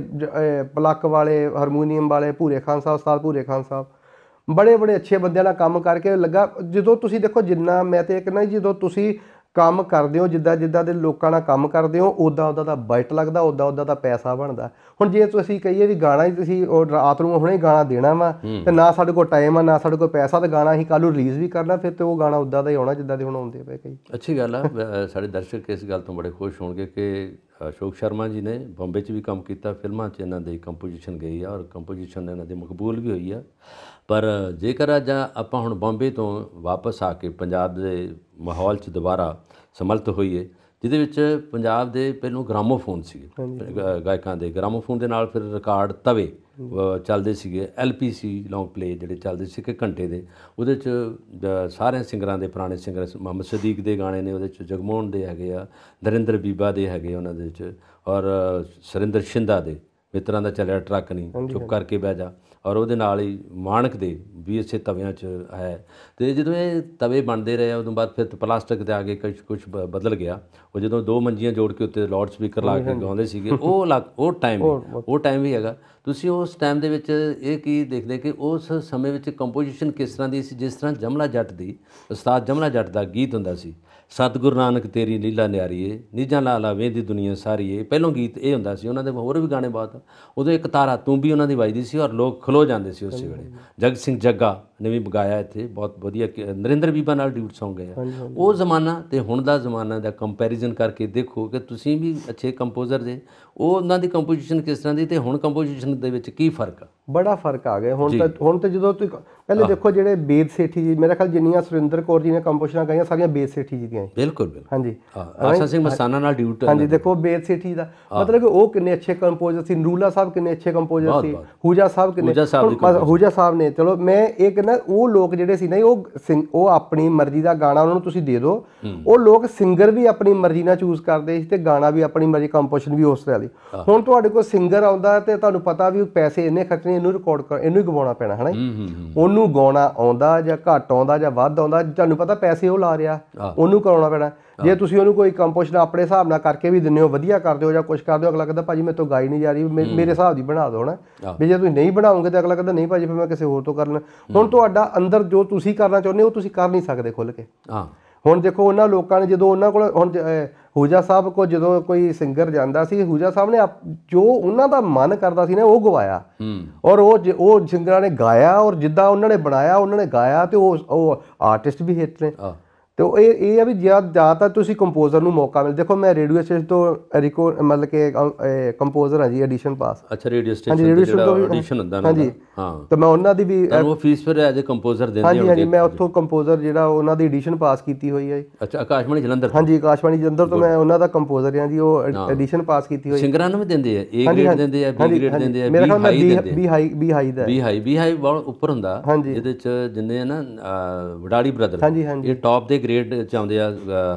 ਪਲੱਕ ਵਾਲੇ ਹਾਰਮੋਨੀਅਮ ਵਾਲੇ ਪੂਰੇ ਖਾਨ ਸਾਹਿਬ ਉਸਤਾਦ ਪੂਰੇ ਖਾਨ ਸਾਹਿਬ ਬੜੇ ਬੜੇ ਅੱਛੇ ਬੰਦਿਆਂ ਨਾਲ ਕੰਮ ਕਰਕੇ ਲੱਗਾ ਜਦੋਂ ਤੁਸੀਂ ਦੇਖੋ ਜਿੰਨਾ ਮੈਂ ਤੇ ਇੱਕ ਨਾ ਜਦੋਂ ਤੁਸੀਂ ਕੰਮ ਕਰਦੇ ਹੋ ਜਿੱਦਾਂ ਜਿੱਦਾਂ ਦੇ ਲੋਕਾਂ ਨਾਲ ਕੰਮ ਕਰਦੇ ਹੋ ਉਦਾਂ ਉਦਾਂ ਦਾ ਬਜਟ ਲੱਗਦਾ ਉਦਾਂ ਉਦਾਂ ਦਾ ਪੈਸਾ ਬਣਦਾ ਹੁਣ ਜੇ ਤੁਸੀਂ ਕਹੀਏ ਵੀ ਗਾਣਾ ਹੀ ਤੁਸੀਂ ਉਹ ਰਾਤ ਨੂੰ ਹੁਣੇ ਗਾਣਾ ਦੇਣਾ ਵਾ ਤੇ ਨਾ ਸਾਡੇ ਕੋਲ ਟਾਈਮ ਆ ਨਾ ਸਾਡੇ ਕੋਲ ਪੈਸਾ ਤੇ ਗਾਣਾ ਹੀ ਕੱਲ ਨੂੰ ਰਿਲੀਜ਼ ਵੀ ਕਰਨਾ ਫਿਰ ਤੇ ਉਹ ਗਾਣਾ ਉਦਾਂ ਦਾ ਹੀ ਆਉਣਾ ਜਿੱਦਾਂ ਦੇ ਹੁਣ ਆਉਂਦੇ ਪਏ ਕਈ
ਅੱਛੀ ਗੱਲ ਆ ਸਾਡੇ ਦਰਸ਼ਕ ਇਸ ਗੱਲ ਤੋਂ ਬੜੇ ਖੁਸ਼ ਹੋਣਗੇ ਕਿ ਅਸ਼ੋਕ ਸ਼ਰਮਾ ਜੀ ਨੇ ਬੰਬੇ 'ਚ ਵੀ ਕੰਮ ਕੀਤਾ ਫਿਲਮਾਂ 'ਚ ਇਹਨਾਂ ਦੇ ਕੰਪੋਜੀਸ਼ਨ ਗਈ ਆ ਔਰ ਕੰਪੋਜੀਸ਼ਨ ਇਹਨਾਂ ਦੀ ਮਕਬੂਲ ਵੀ ਹੋਈ ਆ ਪਰ ਜੇਕਰ ਅੱਜ ਆਪਾਂ ਹੁਣ ਬੰਬੇ ਤੋਂ ਵਾਪਸ ਆ ਕੇ ਪੰਜਾਬ ਦੇ ਮਾਹੌਲ 'ਚ ਦੁਬਾਰਾ ਸਮਲਤ ਹੋਈਏ ਜਿਹਦੇ ਵਿੱਚ ਪੰਜਾਬ ਦੇ ਪਹਿਲੋਂ ਗ੍ਰਾਮੋਫੋਨ ਸੀਗੇ ਗਾਇਕਾਂ ਦੇ ਗ੍ਰਾਮੋਫੋਨ ਦੇ ਨਾਲ ਫਿਰ ਰਿਕਾਰਡ ਤਵੇ ਚੱਲਦੇ ਸੀਗੇ ਐਲਪੀਸੀ ਲੌਂਗ ਪਲੇ ਜਿਹੜੇ ਚੱਲਦੇ ਸੀ ਕਿ ਘੰਟੇ ਦੇ ਉਹਦੇ ਚ ਸਾਰੇ ਸਿੰਗਰਾਂ ਦੇ ਪੁਰਾਣੇ ਸਿੰਗਰ ਮੁਹੰਮਦ ਸਦੀਕ ਦੇ ਗਾਣੇ ਨੇ ਉਹਦੇ ਚ ਜਗਮੋਹਨ ਦੇ ਹੈਗੇ ਆ ਨਰਿੰਦਰ ਬੀਬਾ ਦੇ ਹੈਗੇ ਉਹਨਾਂ ਦੇ ਚ ਔਰ ਸਰਿੰਦਰ ਸ਼ਿੰਦਾ ਦੇ ਮਿੱਤਰਾਂ ਦਾ ਚੱਲਿਆ ਟਰੱਕ ਨਹੀਂ ਚੁੱਪ ਕਰਕੇ ਬਹਿ ਜਾ ਔਰ ਉਹਦੇ ਨਾਲ ਹੀ ਮਾਣਕ ਦੇ ਵੀ ਅੱਛੇ ਤਵਿਆਂ 'ਚ ਹੈ ਤੇ ਜਦੋਂ ਇਹ ਤਵੇ ਬਣਦੇ ਰਹੇ ਉਦੋਂ ਬਾਅਦ ਫਿਰ ਪਲਾਸਟਿਕ ਦੇ ਆਗੇ ਕੁਝ ਕੁਝ ਬਦਲ ਗਿਆ ਉਹ ਜਦੋਂ ਦੋ ਮੰਜੀਆਂ ਜੋੜ ਕੇ ਉੱਤੇ ਲਾਊਡ ਸਪੀਕਰ ਲਾ ਕੇ ਗਾਉਂਦੇ ਸੀਗੇ ਉਹ ਉਹ ਟਾਈਮ <laughs> ਉਹ ਟਾਈਮ ਵੀ ਹੈਗਾ ਤੁਸੀਂ ਉਸ ਟਾਈਮ ਦੇ ਵਿੱਚ ਇਹ ਕੀ ਦੇਖਦੇ ਕਿ ਉਸ ਸਮੇਂ ਵਿੱਚ ਕੰਪੋਜੀਸ਼ਨ ਕਿਸ ਤਰ੍ਹਾਂ ਦੀ ਸੀ ਜਿਸ ਤਰ੍ਹਾਂ ਜਮਲਾ ਜੱਟ ਦੀ ਉਸਤਾਦ ਜਮਲਾ ਜੱਟ ਦਾ ਗੀਤ ਹੁੰਦਾ ਸੀ ਸਤਿਗੁਰ ਨਾਨਕ ਤੇਰੀ ਲੀਲਾ ਨਿਆਰੀਏ ਨਿਜਾਂ ਲਾਲਾ ਵੇਂਦੀ ਦੁਨੀਆ ਸਾਰੀਏ ਪਹਿਲੋਂ ਗੀਤ ਇਹ ਹੁੰਦਾ ਸੀ ਉਹਨਾਂ ਦੇ ਹੋਰ ਵੀ ਗਾਣੇ ਬਾਤ ਉਦੋਂ ਇੱਕ ਤਾਰਾ ਤੂੰ ਵੀ ਉਹਨਾਂ ਦੀ ਵਜਦੀ ਸੀ ਔਰ ਲੋਕ ਖਲੋ ਜਾਂਦੇ ਸੀ ਉਸੇ ਵੇਲੇ ਜਗ ਸਿੰਘ ਜੱਗਾ ਨੇ ਵੀ ਬਗਾਇਆ ਇੱਥੇ ਬਹੁਤ ਵਧੀਆ ਨਰਿੰਦਰ ਬੀਬਾ ਨਾਲ ਡਿਊਟ ਸੌਂਗ ਹੈ
ਉਹ ਜ਼ਮਾਨਾ
ਤੇ ਹੁਣ ਦਾ ਜ਼ਮਾਨਾ ਦਾ ਕੰਪੈਰੀਜ਼ਨ ਕਰਕੇ ਦੇਖੋ ਕਿ ਤੁਸੀਂ ਵੀ ਅੱਛੇ ਕੰਪੋਜ਼ਰ ਦੇ ਉਹ ਉਹਨਾਂ ਦੀ ਕੰਪੋਜੀਸ਼ਨ ਕਿਸ ਤਰ੍ਹਾਂ ਦੀ ਤੇ ਹੁਣ ਕੰਪੋਜੀਸ਼ਨ ਦੇ ਵਿੱਚ ਕੀ ਫਰਕ ਆ
ਬੜਾ ਫਰਕ ਆ ਗਿਆ ਹੁਣ ਤਾਂ ਹੁਣ ਤਾਂ ਜਦੋਂ ਤੁਸੀਂ ਪਹਿਲੇ ਦੇਖੋ ਜਿਹੜੇ ਬੇਦ ਸੇਠੀ ਜੀ ਮੇਰੇ ਖਿਆਲ ਜਿੰਨੀਆਂ ਸੁਰਿੰਦਰ ਕੌਰ ਜੀ ਨੇ ਕੰਪੋਜੀਸ਼ਨਾਂ ਗਾਈਆਂ ਸਾਰੀਆਂ ਬੇਦ ਸੇਠੀ ਜੀ ਦੀਆਂ ਬਿਲਕੁਲ ਬਿਲਕੁਲ ਹਾਂਜੀ ਆਸ਼ਾ ਸਿੰਘ ਮਸਾਨਾ
ਨਾਲ ਡਿਊਟ ਹਾਂਜੀ ਦੇਖੋ
ਬੇਦ ਸੇਠੀ ਦਾ ਮਤਲਬ ਕਿ ਉਹ ਕਿੰਨੇ ਅੱਛੇ ਕੰਪੋਜ਼ਰ ਸੀ ਨੂਲਾ ਸਾਹਿਬ ਕਿੰਨੇ ਅੱਛੇ ਕੰਪੋਜ਼ਰ ਸੀ ਹੂਜਾ ਸਾਹਿਬ ਕਿੰਨੇ ਹੂਜਾ ਸਾਹਿਬ ਨੇ ਚਲੋ ਮੈਂ ਇਹ ਕਹਿੰਦਾ ਉਹ ਲੋਕ ਜਿਹੜੇ ਸੀ ਨਾ ਉਹ ਉਹ ਆਪਣੀ ਮਰਜ਼ੀ ਦਾ ਗਾਣਾ ਉਹਨਾਂ ਨੂੰ ਤੁਸੀਂ ਦੇ ਦਿਓ ਉਹ ਲੋਕ ਸਿੰਗਰ ਵੀ ਆਪਣੀ ਮਰਜ਼ੀ ਨਾਲ ਚੂਜ਼ ਕਰਦੇ ਸੀ ਤੇ ਗਾਣਾ ਵੀ ਆਪਣੀ ਮਰਜ਼ੀ ਕੰਪੋਜੀਸ਼ਨ ਵੀ ਉਸ ਤਰ੍ਹਾਂ ਦੀ ਹੁਣ ਤੁਹਾਡੇ ਕੋਲ ਸਿੰਗਰ ਆਉਂਦਾ ਤੇ ਤੁਹਾਨੂੰ ਪਤਾ ਵੀ ਪੈਸੇ ਇੰਨੇ ਖਰਚਣੇ ਇਹਨੂੰ ਰਿਕਾਰਡ ਕਰ ਇਹਨੂੰ ਹੀ ਗਵਾਉਣਾ ਪੈਣਾ ਹਨਾ ਉਹਨੂੰ ਗਾਉਣਾ ਆਉਂਦਾ ਜਾਂ ਘੱਟ ਆਉਂਦਾ ਜਾਂ ਵੱਧ ਆਉਂਦਾ ਤੁਹਾਨੂੰ ਪਤਾ ਪੈਸੇ ਉਹ ਲਾ ਰਿਹਾ ਉਹਨੂੰ ਕਰਾਉਣਾ ਪੈਣਾ ਜੇ ਤੁਸੀਂ ਉਹਨੂੰ ਕੋਈ ਕੰਪੋਜੀਸ਼ਨ ਆਪਣੇ ਹਿਸਾਬ ਨਾਲ ਕਰਕੇ ਵੀ ਦਿੰਨੇ ਹੋ ਵਧੀਆ ਕਰਦੇ ਹੋ ਜਾਂ ਕੁਝ ਕਰਦੇ ਹੋ ਅਗਲਾ ਕਹਿੰਦਾ ਭਾਜੀ ਮੈਂ ਤੋਂ ਗਾਈ ਨਹੀਂ ਜਾ ਰਹੀ ਮੇਰੇ ਹਿਸਾਬ ਦੀ ਬਣਾ ਦਿਓ ਹਨਾ ਵੀ ਜੇ ਤੁਸੀਂ ਨਹੀਂ ਬਣਾਉਂਗੇ ਤਾਂ ਅਗਲਾ ਕਹਿੰਦਾ ਨਹੀਂ ਭਾਜੀ ਫਿਰ ਮੈਂ ਕਿਸੇ ਹੋਰ ਤੋਂ ਕਰ ਲਾਂ ਹੁਣ ਤੁਹਾਡਾ ਅੰਦਰ ਜੋ ਤੁਸੀਂ ਕਰਨਾ ਚਾਹੁੰਦੇ ਹੋ ਤੁਸੀਂ ਕਰ ਨਹੀਂ ਸਕਦੇ ਖੁੱਲ ਕੇ ਹਾਂ ਹੁਣ ਦੇਖੋ ਉਹਨਾਂ ਲੋਕਾਂ ਨੇ ਜਦੋਂ ਉਹਨਾਂ ਕੋਲ ਹੁਣ ਹੂਜਾ ਸਾਹਿਬ ਕੋ ਜਦੋਂ ਕੋਈ ਸਿੰਗਰ ਜਾਂਦਾ ਸੀ ਹੂਜਾ ਸਾਹਿਬ ਨੇ ਜੋ ਉਹਨਾਂ ਦਾ ਮਨ ਕਰਦਾ ਸੀ ਨਾ ਉਹ ਗਵਾਇਆ ਔਰ ਉਹ ਉਹ ਸਿੰਗਰਾਂ ਨੇ ਗਾਇਆ ਔਰ ਜਿੱਦਾਂ ਉਹਨਾਂ ਨੇ ਬਣਾਇਆ ਉਹਨਾਂ ਨੇ ਗਾਇਆ ਤੇ ਉਹ ਉਹ ਆਰਟਿਸਟ ਵੀ ਹਿੱਟ ਨੇ ਤੇ ਇਹ ਇਹ ਆ ਵੀ ਜਿਆਦਾ ਤਾਂ ਤੁਸੀਂ ਕੰਪੋਜ਼ਰ ਨੂੰ ਮੌਕਾ ਮਿਲ ਦੇਖੋ ਮੈਂ ਰੇਡੀਓ ਸਟੇਸ਼ਨ ਤੋਂ ਰਿਕੋ ਮਤਲਬ ਕਿ ਕੰਪੋਜ਼ਰ ਹਾਂ ਜੀ ਐਡੀਸ਼ਨ ਪਾਸ ਅੱਛਾ ਰੇਡੀਓ ਸਟੇਸ਼ਨ ਤੇ ਜਿਹੜਾ ਐਡੀਸ਼ਨ ਹੁੰਦਾ ਨਾ ਹਾਂਜੀ ਹਾਂ ਤਾਂ ਮੈਂ ਉਹਨਾਂ ਦੀ ਵੀ ਉਹ
ਫੀਸ ਫਿਰ ਐਜ਼ ਅ ਕੰਪੋਜ਼ਰ ਦਿੰਦੇ ਹੁੰਦੇ ਹਾਂਜੀ ਹਾਂਜੀ ਮੈਂ
ਉੱਥੋਂ ਕੰਪੋਜ਼ਰ ਜਿਹੜਾ ਉਹਨਾਂ ਦੀ ਐਡੀਸ਼ਨ ਪਾਸ ਕੀਤੀ ਹੋਈ ਹੈ
ਅੱਛਾ ਆਕਾਸ਼ਵਾਨੀ ਜਲੰਧਰ ਹਾਂਜੀ
ਆਕਾਸ਼ਵਾਨੀ ਜਲੰਧਰ ਤੋਂ ਮੈਂ ਉਹਨਾਂ ਦਾ ਕੰਪੋਜ਼ਰ ਹਾਂ ਜੀ ਉਹ ਐਡੀਸ਼ਨ ਪਾਸ ਕੀਤੀ ਹੋਈ ਸਿੰਗਰਾਂ
ਨੂੰ ਵੀ ਦਿੰਦੇ ਆ ਏ ਗ੍ਰੇਡ ਦਿੰਦੇ ਆ ਬੀ ਗ੍ਰੇਡ ਦਿੰਦੇ ਆ ਬੀ ਹਾਈ ਦਿੰਦੇ
ਬੀ ਹਾਈ ਬੀ ਹਾਈ ਦਾ ਬੀ
ਹਾਈ ਬੀ ਹਾਈ ਬਹੁਤ ਉੱਪਰ ਹੁੰਦਾ ਜਿਹਦੇ ਚ ਜਿੰਨੇ ਨਾ ਵਡਾੜੀ ਬ੍ਰਦਰ ਇਹ ਟਾਪ ਦੇ ਗ੍ਰੇਡ ਚ ਆਉਂਦੇ ਆ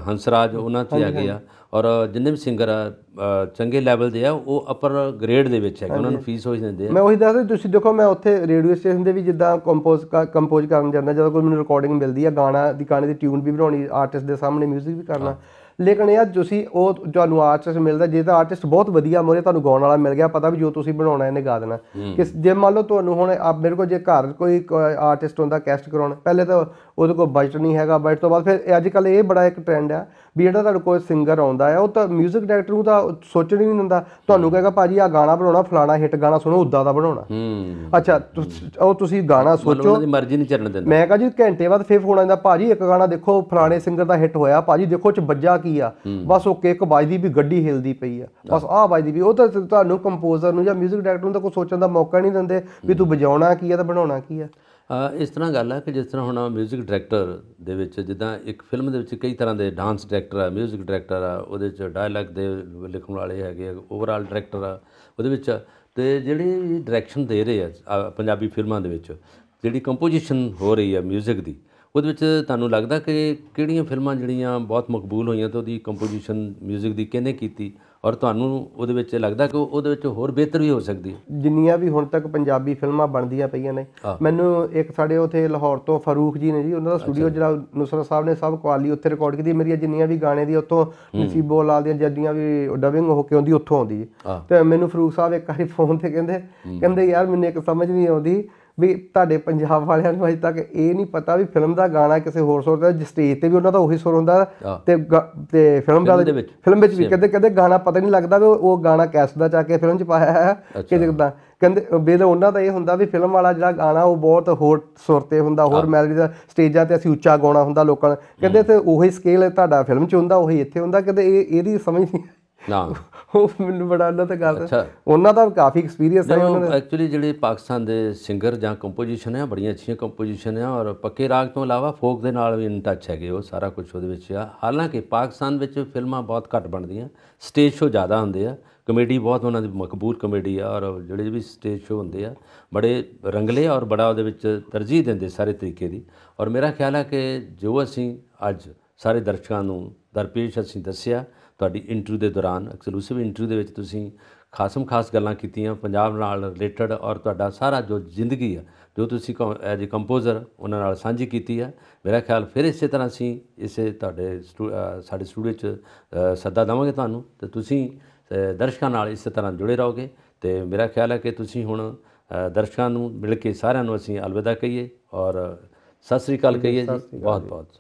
ਹੰਸਰਾਜ ਉਹਨਾਂ ਤੇ ਆ ਗਿਆ ਔਰ ਜਿੰਨੇ ਵੀ ਸਿੰਗਰ ਆ ਚੰਗੇ ਲੈਵਲ ਦੇ ਆ ਉਹ ਅਪਰ ਗ੍ਰੇਡ ਦੇ ਵਿੱਚ ਹੈਗੇ ਉਹਨਾਂ ਨੂੰ ਫੀਸ ਹੋ ਦਿੰਦੇ ਆ ਮੈਂ ਉਹੀ
ਦੱਸਦਾ ਤੁਸੀਂ ਦੇਖੋ ਮੈਂ ਉੱਥੇ ਰੇਡੀਓ ਸਟੇਸ਼ਨ ਦੇ ਵੀ ਜਿੱਦਾਂ ਕੰਪੋਜ਼ ਕੰਪੋਜ਼ ਕਰਨ ਜਾਂਦਾ ਜਦੋਂ ਕੋਈ ਮੈਨੂੰ ਰਿਕਾਰਡਿੰਗ ਮਿਲਦੀ ਆ ਗਾਣਾ ਦੀ ਗਾਣੇ ਦੀ ਟਿਊਨ ਵੀ ਬਣਾਉਣੀ ਆਰਟਿਸਟ ਦੇ ਸਾਹਮਣੇ 뮤직 ਵੀ ਕਰਨਾ ਲੇਕਿਨ ਇਹ ਤੁਸੀਂ ਉਹ ਤੁਹਾਨੂੰ ਆਰਟਿਸਟ ਮਿਲਦਾ ਜੇ ਤਾਂ ਆਰਟਿਸਟ ਬਹੁਤ ਵਧੀਆ ਮੋਰੇ ਤੁਹਾਨੂੰ ਗਾਉਣ ਵਾਲਾ ਮਿਲ ਗਿਆ ਪਤਾ ਵੀ ਜੋ ਤੁਸੀਂ ਬਣਾਉਣਾ ਇਹਨੇ ਗਾ ਦੇਣਾ ਕਿ ਜੇ ਮੰਨ ਲਓ ਤੁਹਾਨੂੰ ਹੁਣ ਆ ਮੇਰੇ ਕੋਲ ਜੇ ਘਰ ਕੋਈ ਆਰਟਿਸਟ ਹੁੰਦਾ ਕੈਸਟ ਕਰਾਉਣਾ ਪਹਿਲੇ ਤਾਂ ਉਹਦੇ ਕੋਲ ਬਜਟ ਨਹੀਂ ਹੈਗਾ ਬਜਟ ਤੋਂ ਬਾਅਦ ਫਿਰ ਅੱਜ ਕੱਲ ਇਹ ਬੜਾ ਇੱਕ ਟ੍ਰੈਂਡ ਆ ਵੀ ਜਿਹੜਾ ਤੁਹਾਡੇ ਕੋਲ ਸਿੰਗਰ ਆਉਂਦਾ ਹੈ ਉਹ ਤਾਂ 뮤직 ਡਾਇਰੈਕਟਰ ਨੂੰ ਤਾਂ ਸੋਚਣ ਹੀ ਨਹੀਂ ਦਿੰਦਾ ਤੁਹਾਨੂੰ ਕਹੇਗਾ ਭਾਜੀ ਆ ਗਾਣਾ ਬਣਾਉਣਾ ਫਲਾਣਾ ਹਿੱਟ ਗਾਣਾ ਸੁਣੋ ਉਦਾਂ ਦਾ ਬਣਾਉਣਾ ਹੂੰ ਅੱਛਾ ਉਹ ਤੁਸੀਂ ਗਾਣਾ ਸੋਚੋ ਉਹਨਾਂ ਦੀ
ਮਰਜ਼ੀ ਨਹੀਂ ਚੱਲਣ ਦਿੰਦਾ ਮੈਂ
ਕਹਾਂ ਜੀ ਘੰਟੇ ਬਾਅਦ ਫੇਰ ਫੋਨ ਆਉਂਦਾ ਭਾਜੀ ਇੱਕ ਗਾਣਾ ਦੇਖੋ ਫਲਾਣੇ ਸਿੰਗਰ ਦਾ ਹਿੱਟ ਹੋਇਆ ਭਾਜੀ ਦੇਖੋ ਚ ਵੱਜਾ ਕੀ ਆ ਬਸ ਉਹ ਕਿੱਕ ਵੱਜਦੀ ਵੀ ਗੱਡੀ ਹਿਲਦੀ ਪਈ ਆ ਬਸ ਆਹ ਵੱਜਦੀ ਵੀ ਉਹ ਤਾਂ ਤੁਹਾਨੂੰ ਕੰਪੋਜ਼ਰ ਨੂੰ ਜਾਂ 뮤직 ਡਾਇਰੈਕਟਰ ਨੂੰ ਤਾਂ ਕੋਈ ਸੋਚਣ ਦਾ ਮੌਕਾ ਨਹੀਂ ਦਿੰਦੇ ਵੀ ਤੂੰ ਵਜਾਉਣਾ ਕੀ ਆ ਤੇ ਬਣਾਉਣਾ ਕੀ ਆ
ਇਸ ਤਰ੍ਹਾਂ ਗੱਲ ਹੈ ਕਿ ਜਿਸ ਤਰ੍ਹਾਂ ਹੁਣ ਮਿਊਜ਼ਿਕ ਡਾਇਰੈਕਟਰ ਦੇ ਵਿੱਚ ਜਿੱਦਾਂ ਇੱਕ ਫਿਲਮ ਦੇ ਵਿੱਚ ਕਈ ਤਰ੍ਹਾਂ ਦੇ ਡਾਂਸ ਡਾਇਰੈਕਟਰ ਆ ਮਿਊਜ਼ਿਕ ਡਾਇਰੈਕਟਰ ਆ ਉਹਦੇ ਵਿੱਚ ਡਾਇਲੌਗ ਦੇ ਲਿਖਣ ਵਾਲੇ ਹੈਗੇ ਆ ਓਵਰਆਲ ਡਾਇਰੈਕਟਰ ਆ ਉਹਦੇ ਵਿੱਚ ਤੇ ਜਿਹੜੇ ਡਾਇਰੈਕਸ਼ਨ ਦੇ ਰਹੇ ਆ ਪੰਜਾਬੀ ਫਿਲਮਾਂ ਦੇ ਵਿੱਚ ਜਿਹੜੀ ਕੰਪੋਜੀਸ਼ਨ ਹੋ ਰਹੀ ਆ ਮਿਊਜ਼ਿਕ ਦੀ ਉਹਦੇ ਵਿੱਚ ਤੁਹਾਨੂੰ ਲੱਗਦਾ ਕਿ ਕਿਹੜੀਆਂ ਫਿਲਮਾਂ ਜਿਹੜੀਆਂ ਬਹੁਤ ਮਕਬੂਲ ਹੋਈਆਂ ਤੇ ਉਹਦੀ ਕੰਪੋਜੀਸ਼ਨ ਮਿਊਜ਼ਿਕ ਦੀ ਕਿਹਨੇ ਕੀਤੀ ਔਰ ਤੁਹਾਨੂੰ ਉਹਦੇ ਵਿੱਚ ਲੱਗਦਾ ਕਿ ਉਹਦੇ ਵਿੱਚ ਹੋਰ ਬਿਹਤਰ ਵੀ ਹੋ ਸਕਦੀ
ਹੈ ਜਿੰਨੀਆਂ ਵੀ ਹੁਣ ਤੱਕ ਪੰਜਾਬੀ ਫਿਲਮਾਂ ਬਣਦੀਆਂ ਪਈਆਂ ਨੇ ਮੈਨੂੰ ਇੱਕ ਸਾਡੇ ਉਥੇ ਲਾਹੌਰ ਤੋਂ ਫਾਰੂਖ ਜੀ ਨੇ ਜੀ ਉਹਨਾਂ ਦਾ ਸਟੂਡੀਓ ਜਿਹੜਾ ਨੁਸਰਤ ਸਾਹਿਬ ਨੇ ਸਭ ਕੁਆਲੀ ਉੱਥੇ ਰਿਕਾਰਡ ਕੀਤੀ ਮੇਰੀਆਂ ਜਿੰਨੀਆਂ ਵੀ ਗਾਣੇ ਦੀ ਉੱਥੋਂ ਨਸੀਬੋ ਲਾਲ ਦੀਆਂ ਜੱਡੀਆਂ ਵੀ ਡਬਿੰਗ ਹੋ ਕੇ ਆਉਂਦੀ ਉੱਥੋਂ ਆਉਂਦੀ ਤੇ ਮੈਨੂੰ ਫਾਰੂਖ ਸਾਹਿਬ ਇੱਕ ਵਾਰੀ ਫੋਨ ਤੇ ਕਹਿੰਦੇ ਕਹਿੰਦੇ ਯਾਰ ਮੈਨੂੰ ਇੱਕ ਸਮਝ ਨਹੀਂ ਆਉਂਦੀ ਵੀ ਤੁਹਾਡੇ ਪੰਜਾਬ ਵਾਲਿਆਂ ਨੂੰ ਅਜੇ ਤੱਕ ਇਹ ਨਹੀਂ ਪਤਾ ਵੀ ਫਿਲਮ ਦਾ ਗਾਣਾ ਕਿਸੇ ਹੋਰ ਸੁਰ ਦਾ ਸਟੇਜ ਤੇ ਵੀ ਉਹਨਾਂ ਦਾ ਉਹੀ ਸੁਰ ਹੁੰਦਾ ਤੇ ਤੇ ਫਿਲਮ ਦਾ ਫਿਲਮ ਵਿੱਚ ਵੀ ਕਦੇ ਕਦੇ ਗਾਣਾ ਪਤਾ ਨਹੀਂ ਲੱਗਦਾ ਵੀ ਉਹ ਗਾਣਾ ਕਿਸ ਦਾ ਚਾ ਕੇ ਫਿਲਮ 'ਚ ਪਾਇਆ ਹੈ ਕਿ ਜਿੱਦਾਂ ਕਹਿੰਦੇ ਬੇਦ ਉਹਨਾਂ ਦਾ ਇਹ ਹੁੰਦਾ ਵੀ ਫਿਲਮ ਵਾਲਾ ਜਿਹੜਾ ਗਾਣਾ ਉਹ ਬਹੁਤ ਹੋਰ ਸੁਰ ਤੇ ਹੁੰਦਾ ਹੋਰ ਮੈਲੋਡੀ ਦਾ ਸਟੇਜਾਂ ਤੇ ਅਸੀਂ ਉੱਚਾ ਗਾਉਣਾ ਹੁੰਦਾ ਲੋਕਾਂ ਕਹਿੰਦੇ ਤੇ ਉਹੀ ਸਕੇਲ ਤੁਹਾਡਾ ਫਿਲਮ 'ਚ ਹੁੰਦਾ ਉਹੀ ਇੱਥੇ ਹੁੰਦਾ ਕਦੇ ਇਹ ਇਹਦੀ ਸਮਝ ਨਹੀਂ ਨਾ ਉਹ ਮੈਨੂੰ ਬੜਾ ਉਹਨਾਂ ਤਾਂ ਗੱਲ ਉਹਨਾਂ ਦਾ ਕਾਫੀ ਐਕਸਪੀਰੀਅੰਸ ਹੈ ਉਹਨਾਂ ਦਾ
ਐਕਚੁਅਲੀ ਜਿਹੜੇ ਪਾਕਿਸਤਾਨ ਦੇ ਸਿੰਗਰ ਜਾਂ ਕੰਪੋਜੀਸ਼ਨ ਆ ਬੜੀਆਂ ਅੱਛੀਆਂ ਕੰਪੋਜੀਸ਼ਨ ਆ ਔਰ ਪੱਕੇ ਰਾਗ ਤੋਂ ਇਲਾਵਾ ਫੋਕ ਦੇ ਨਾਲ ਵੀ ਇਨ ਟੱਚ ਹੈਗੇ ਉਹ ਸਾਰਾ ਕੁਝ ਉਹਦੇ ਵਿੱਚ ਆ ਹਾਲਾਂਕਿ ਪਾਕਿਸਤਾਨ ਵਿੱਚ ਫਿਲਮਾਂ ਬਹੁਤ ਘੱਟ ਬਣਦੀਆਂ ਸਟੇਜ ਸ਼ੋ ਜ਼ਿਆਦਾ ਹੁੰਦੇ ਆ ਕਮੇਡੀ ਬਹੁਤ ਉਹਨਾਂ ਦੀ ਮਕਬੂਲ ਕਮੇਡੀ ਆ ਔਰ ਜਿਹੜੇ ਵੀ ਸਟੇਜ ਸ਼ੋ ਹੁੰਦੇ ਆ ਬੜੇ ਰੰਗਲੇ ਔਰ ਬੜਾ ਉਹਦੇ ਵਿੱਚ ਤਰਜੀਹ ਦਿੰਦੇ ਸਾਰੇ ਤਰੀਕੇ ਦੀ ਔਰ ਮੇਰਾ ਖਿਆਲ ਆ ਕਿ ਜੋ ਅਸੀਂ ਅੱਜ ਸਾਰੇ ਦਰਸ਼ਕਾਂ ਨੂੰ ਦਰਪੇਸ਼ ਅਸੀਂ ਦੱਸਿਆ ਤੁਹਾਡੀ ਇੰਟਰਵਿਊ ਦੇ ਦੌਰਾਨ ਐਕਸਕਲੂਸਿਵ ਇੰਟਰਵਿਊ ਦੇ ਵਿੱਚ ਤੁਸੀਂ ਖਾਸਮ ਖਾਸ ਗੱਲਾਂ ਕੀਤੀਆਂ ਪੰਜਾਬ ਨਾਲ ਰਿਲੇਟਡ ਔਰ ਤੁਹਾਡਾ ਸਾਰਾ ਜੋ ਜ਼ਿੰਦਗੀ ਹੈ ਜੋ ਤੁਸੀਂ ਐਜ਼ ਅ ਕੰਪੋਜ਼ਰ ਉਹਨਾਂ ਨਾਲ ਸਾਂਝੀ ਕੀਤੀ ਹੈ ਮੇਰਾ ਖਿਆਲ ਫਿਰ ਇਸੇ ਤਰ੍ਹਾਂ ਸੀ ਇਸੇ ਤੁਹਾਡੇ ਸਾਡੇ ਸਟੂਡੀਓ 'ਚ ਸੱਦਾ ਦਵਾਂਗੇ ਤੁਹਾਨੂੰ ਤੇ ਤੁਸੀਂ ਦਰਸ਼ਕਾਂ ਨਾਲ ਇਸੇ ਤਰ੍ਹਾਂ ਜੁੜੇ ਰਹੋਗੇ ਤੇ ਮੇਰਾ ਖਿਆਲ ਹੈ ਕਿ ਤੁਸੀਂ ਹੁਣ ਦਰਸ਼ਕਾਂ ਨੂੰ ਮਿਲ ਕੇ ਸਾਰਿਆਂ ਨੂੰ ਅਸੀਂ ਅਲਵਿਦਾ ਕਹੀਏ ਔਰ ਸਤਿ ਸ੍ਰੀ ਅਕਾਲ ਕਹੀਏ ਜੀ ਬਹੁਤ ਬਹੁਤ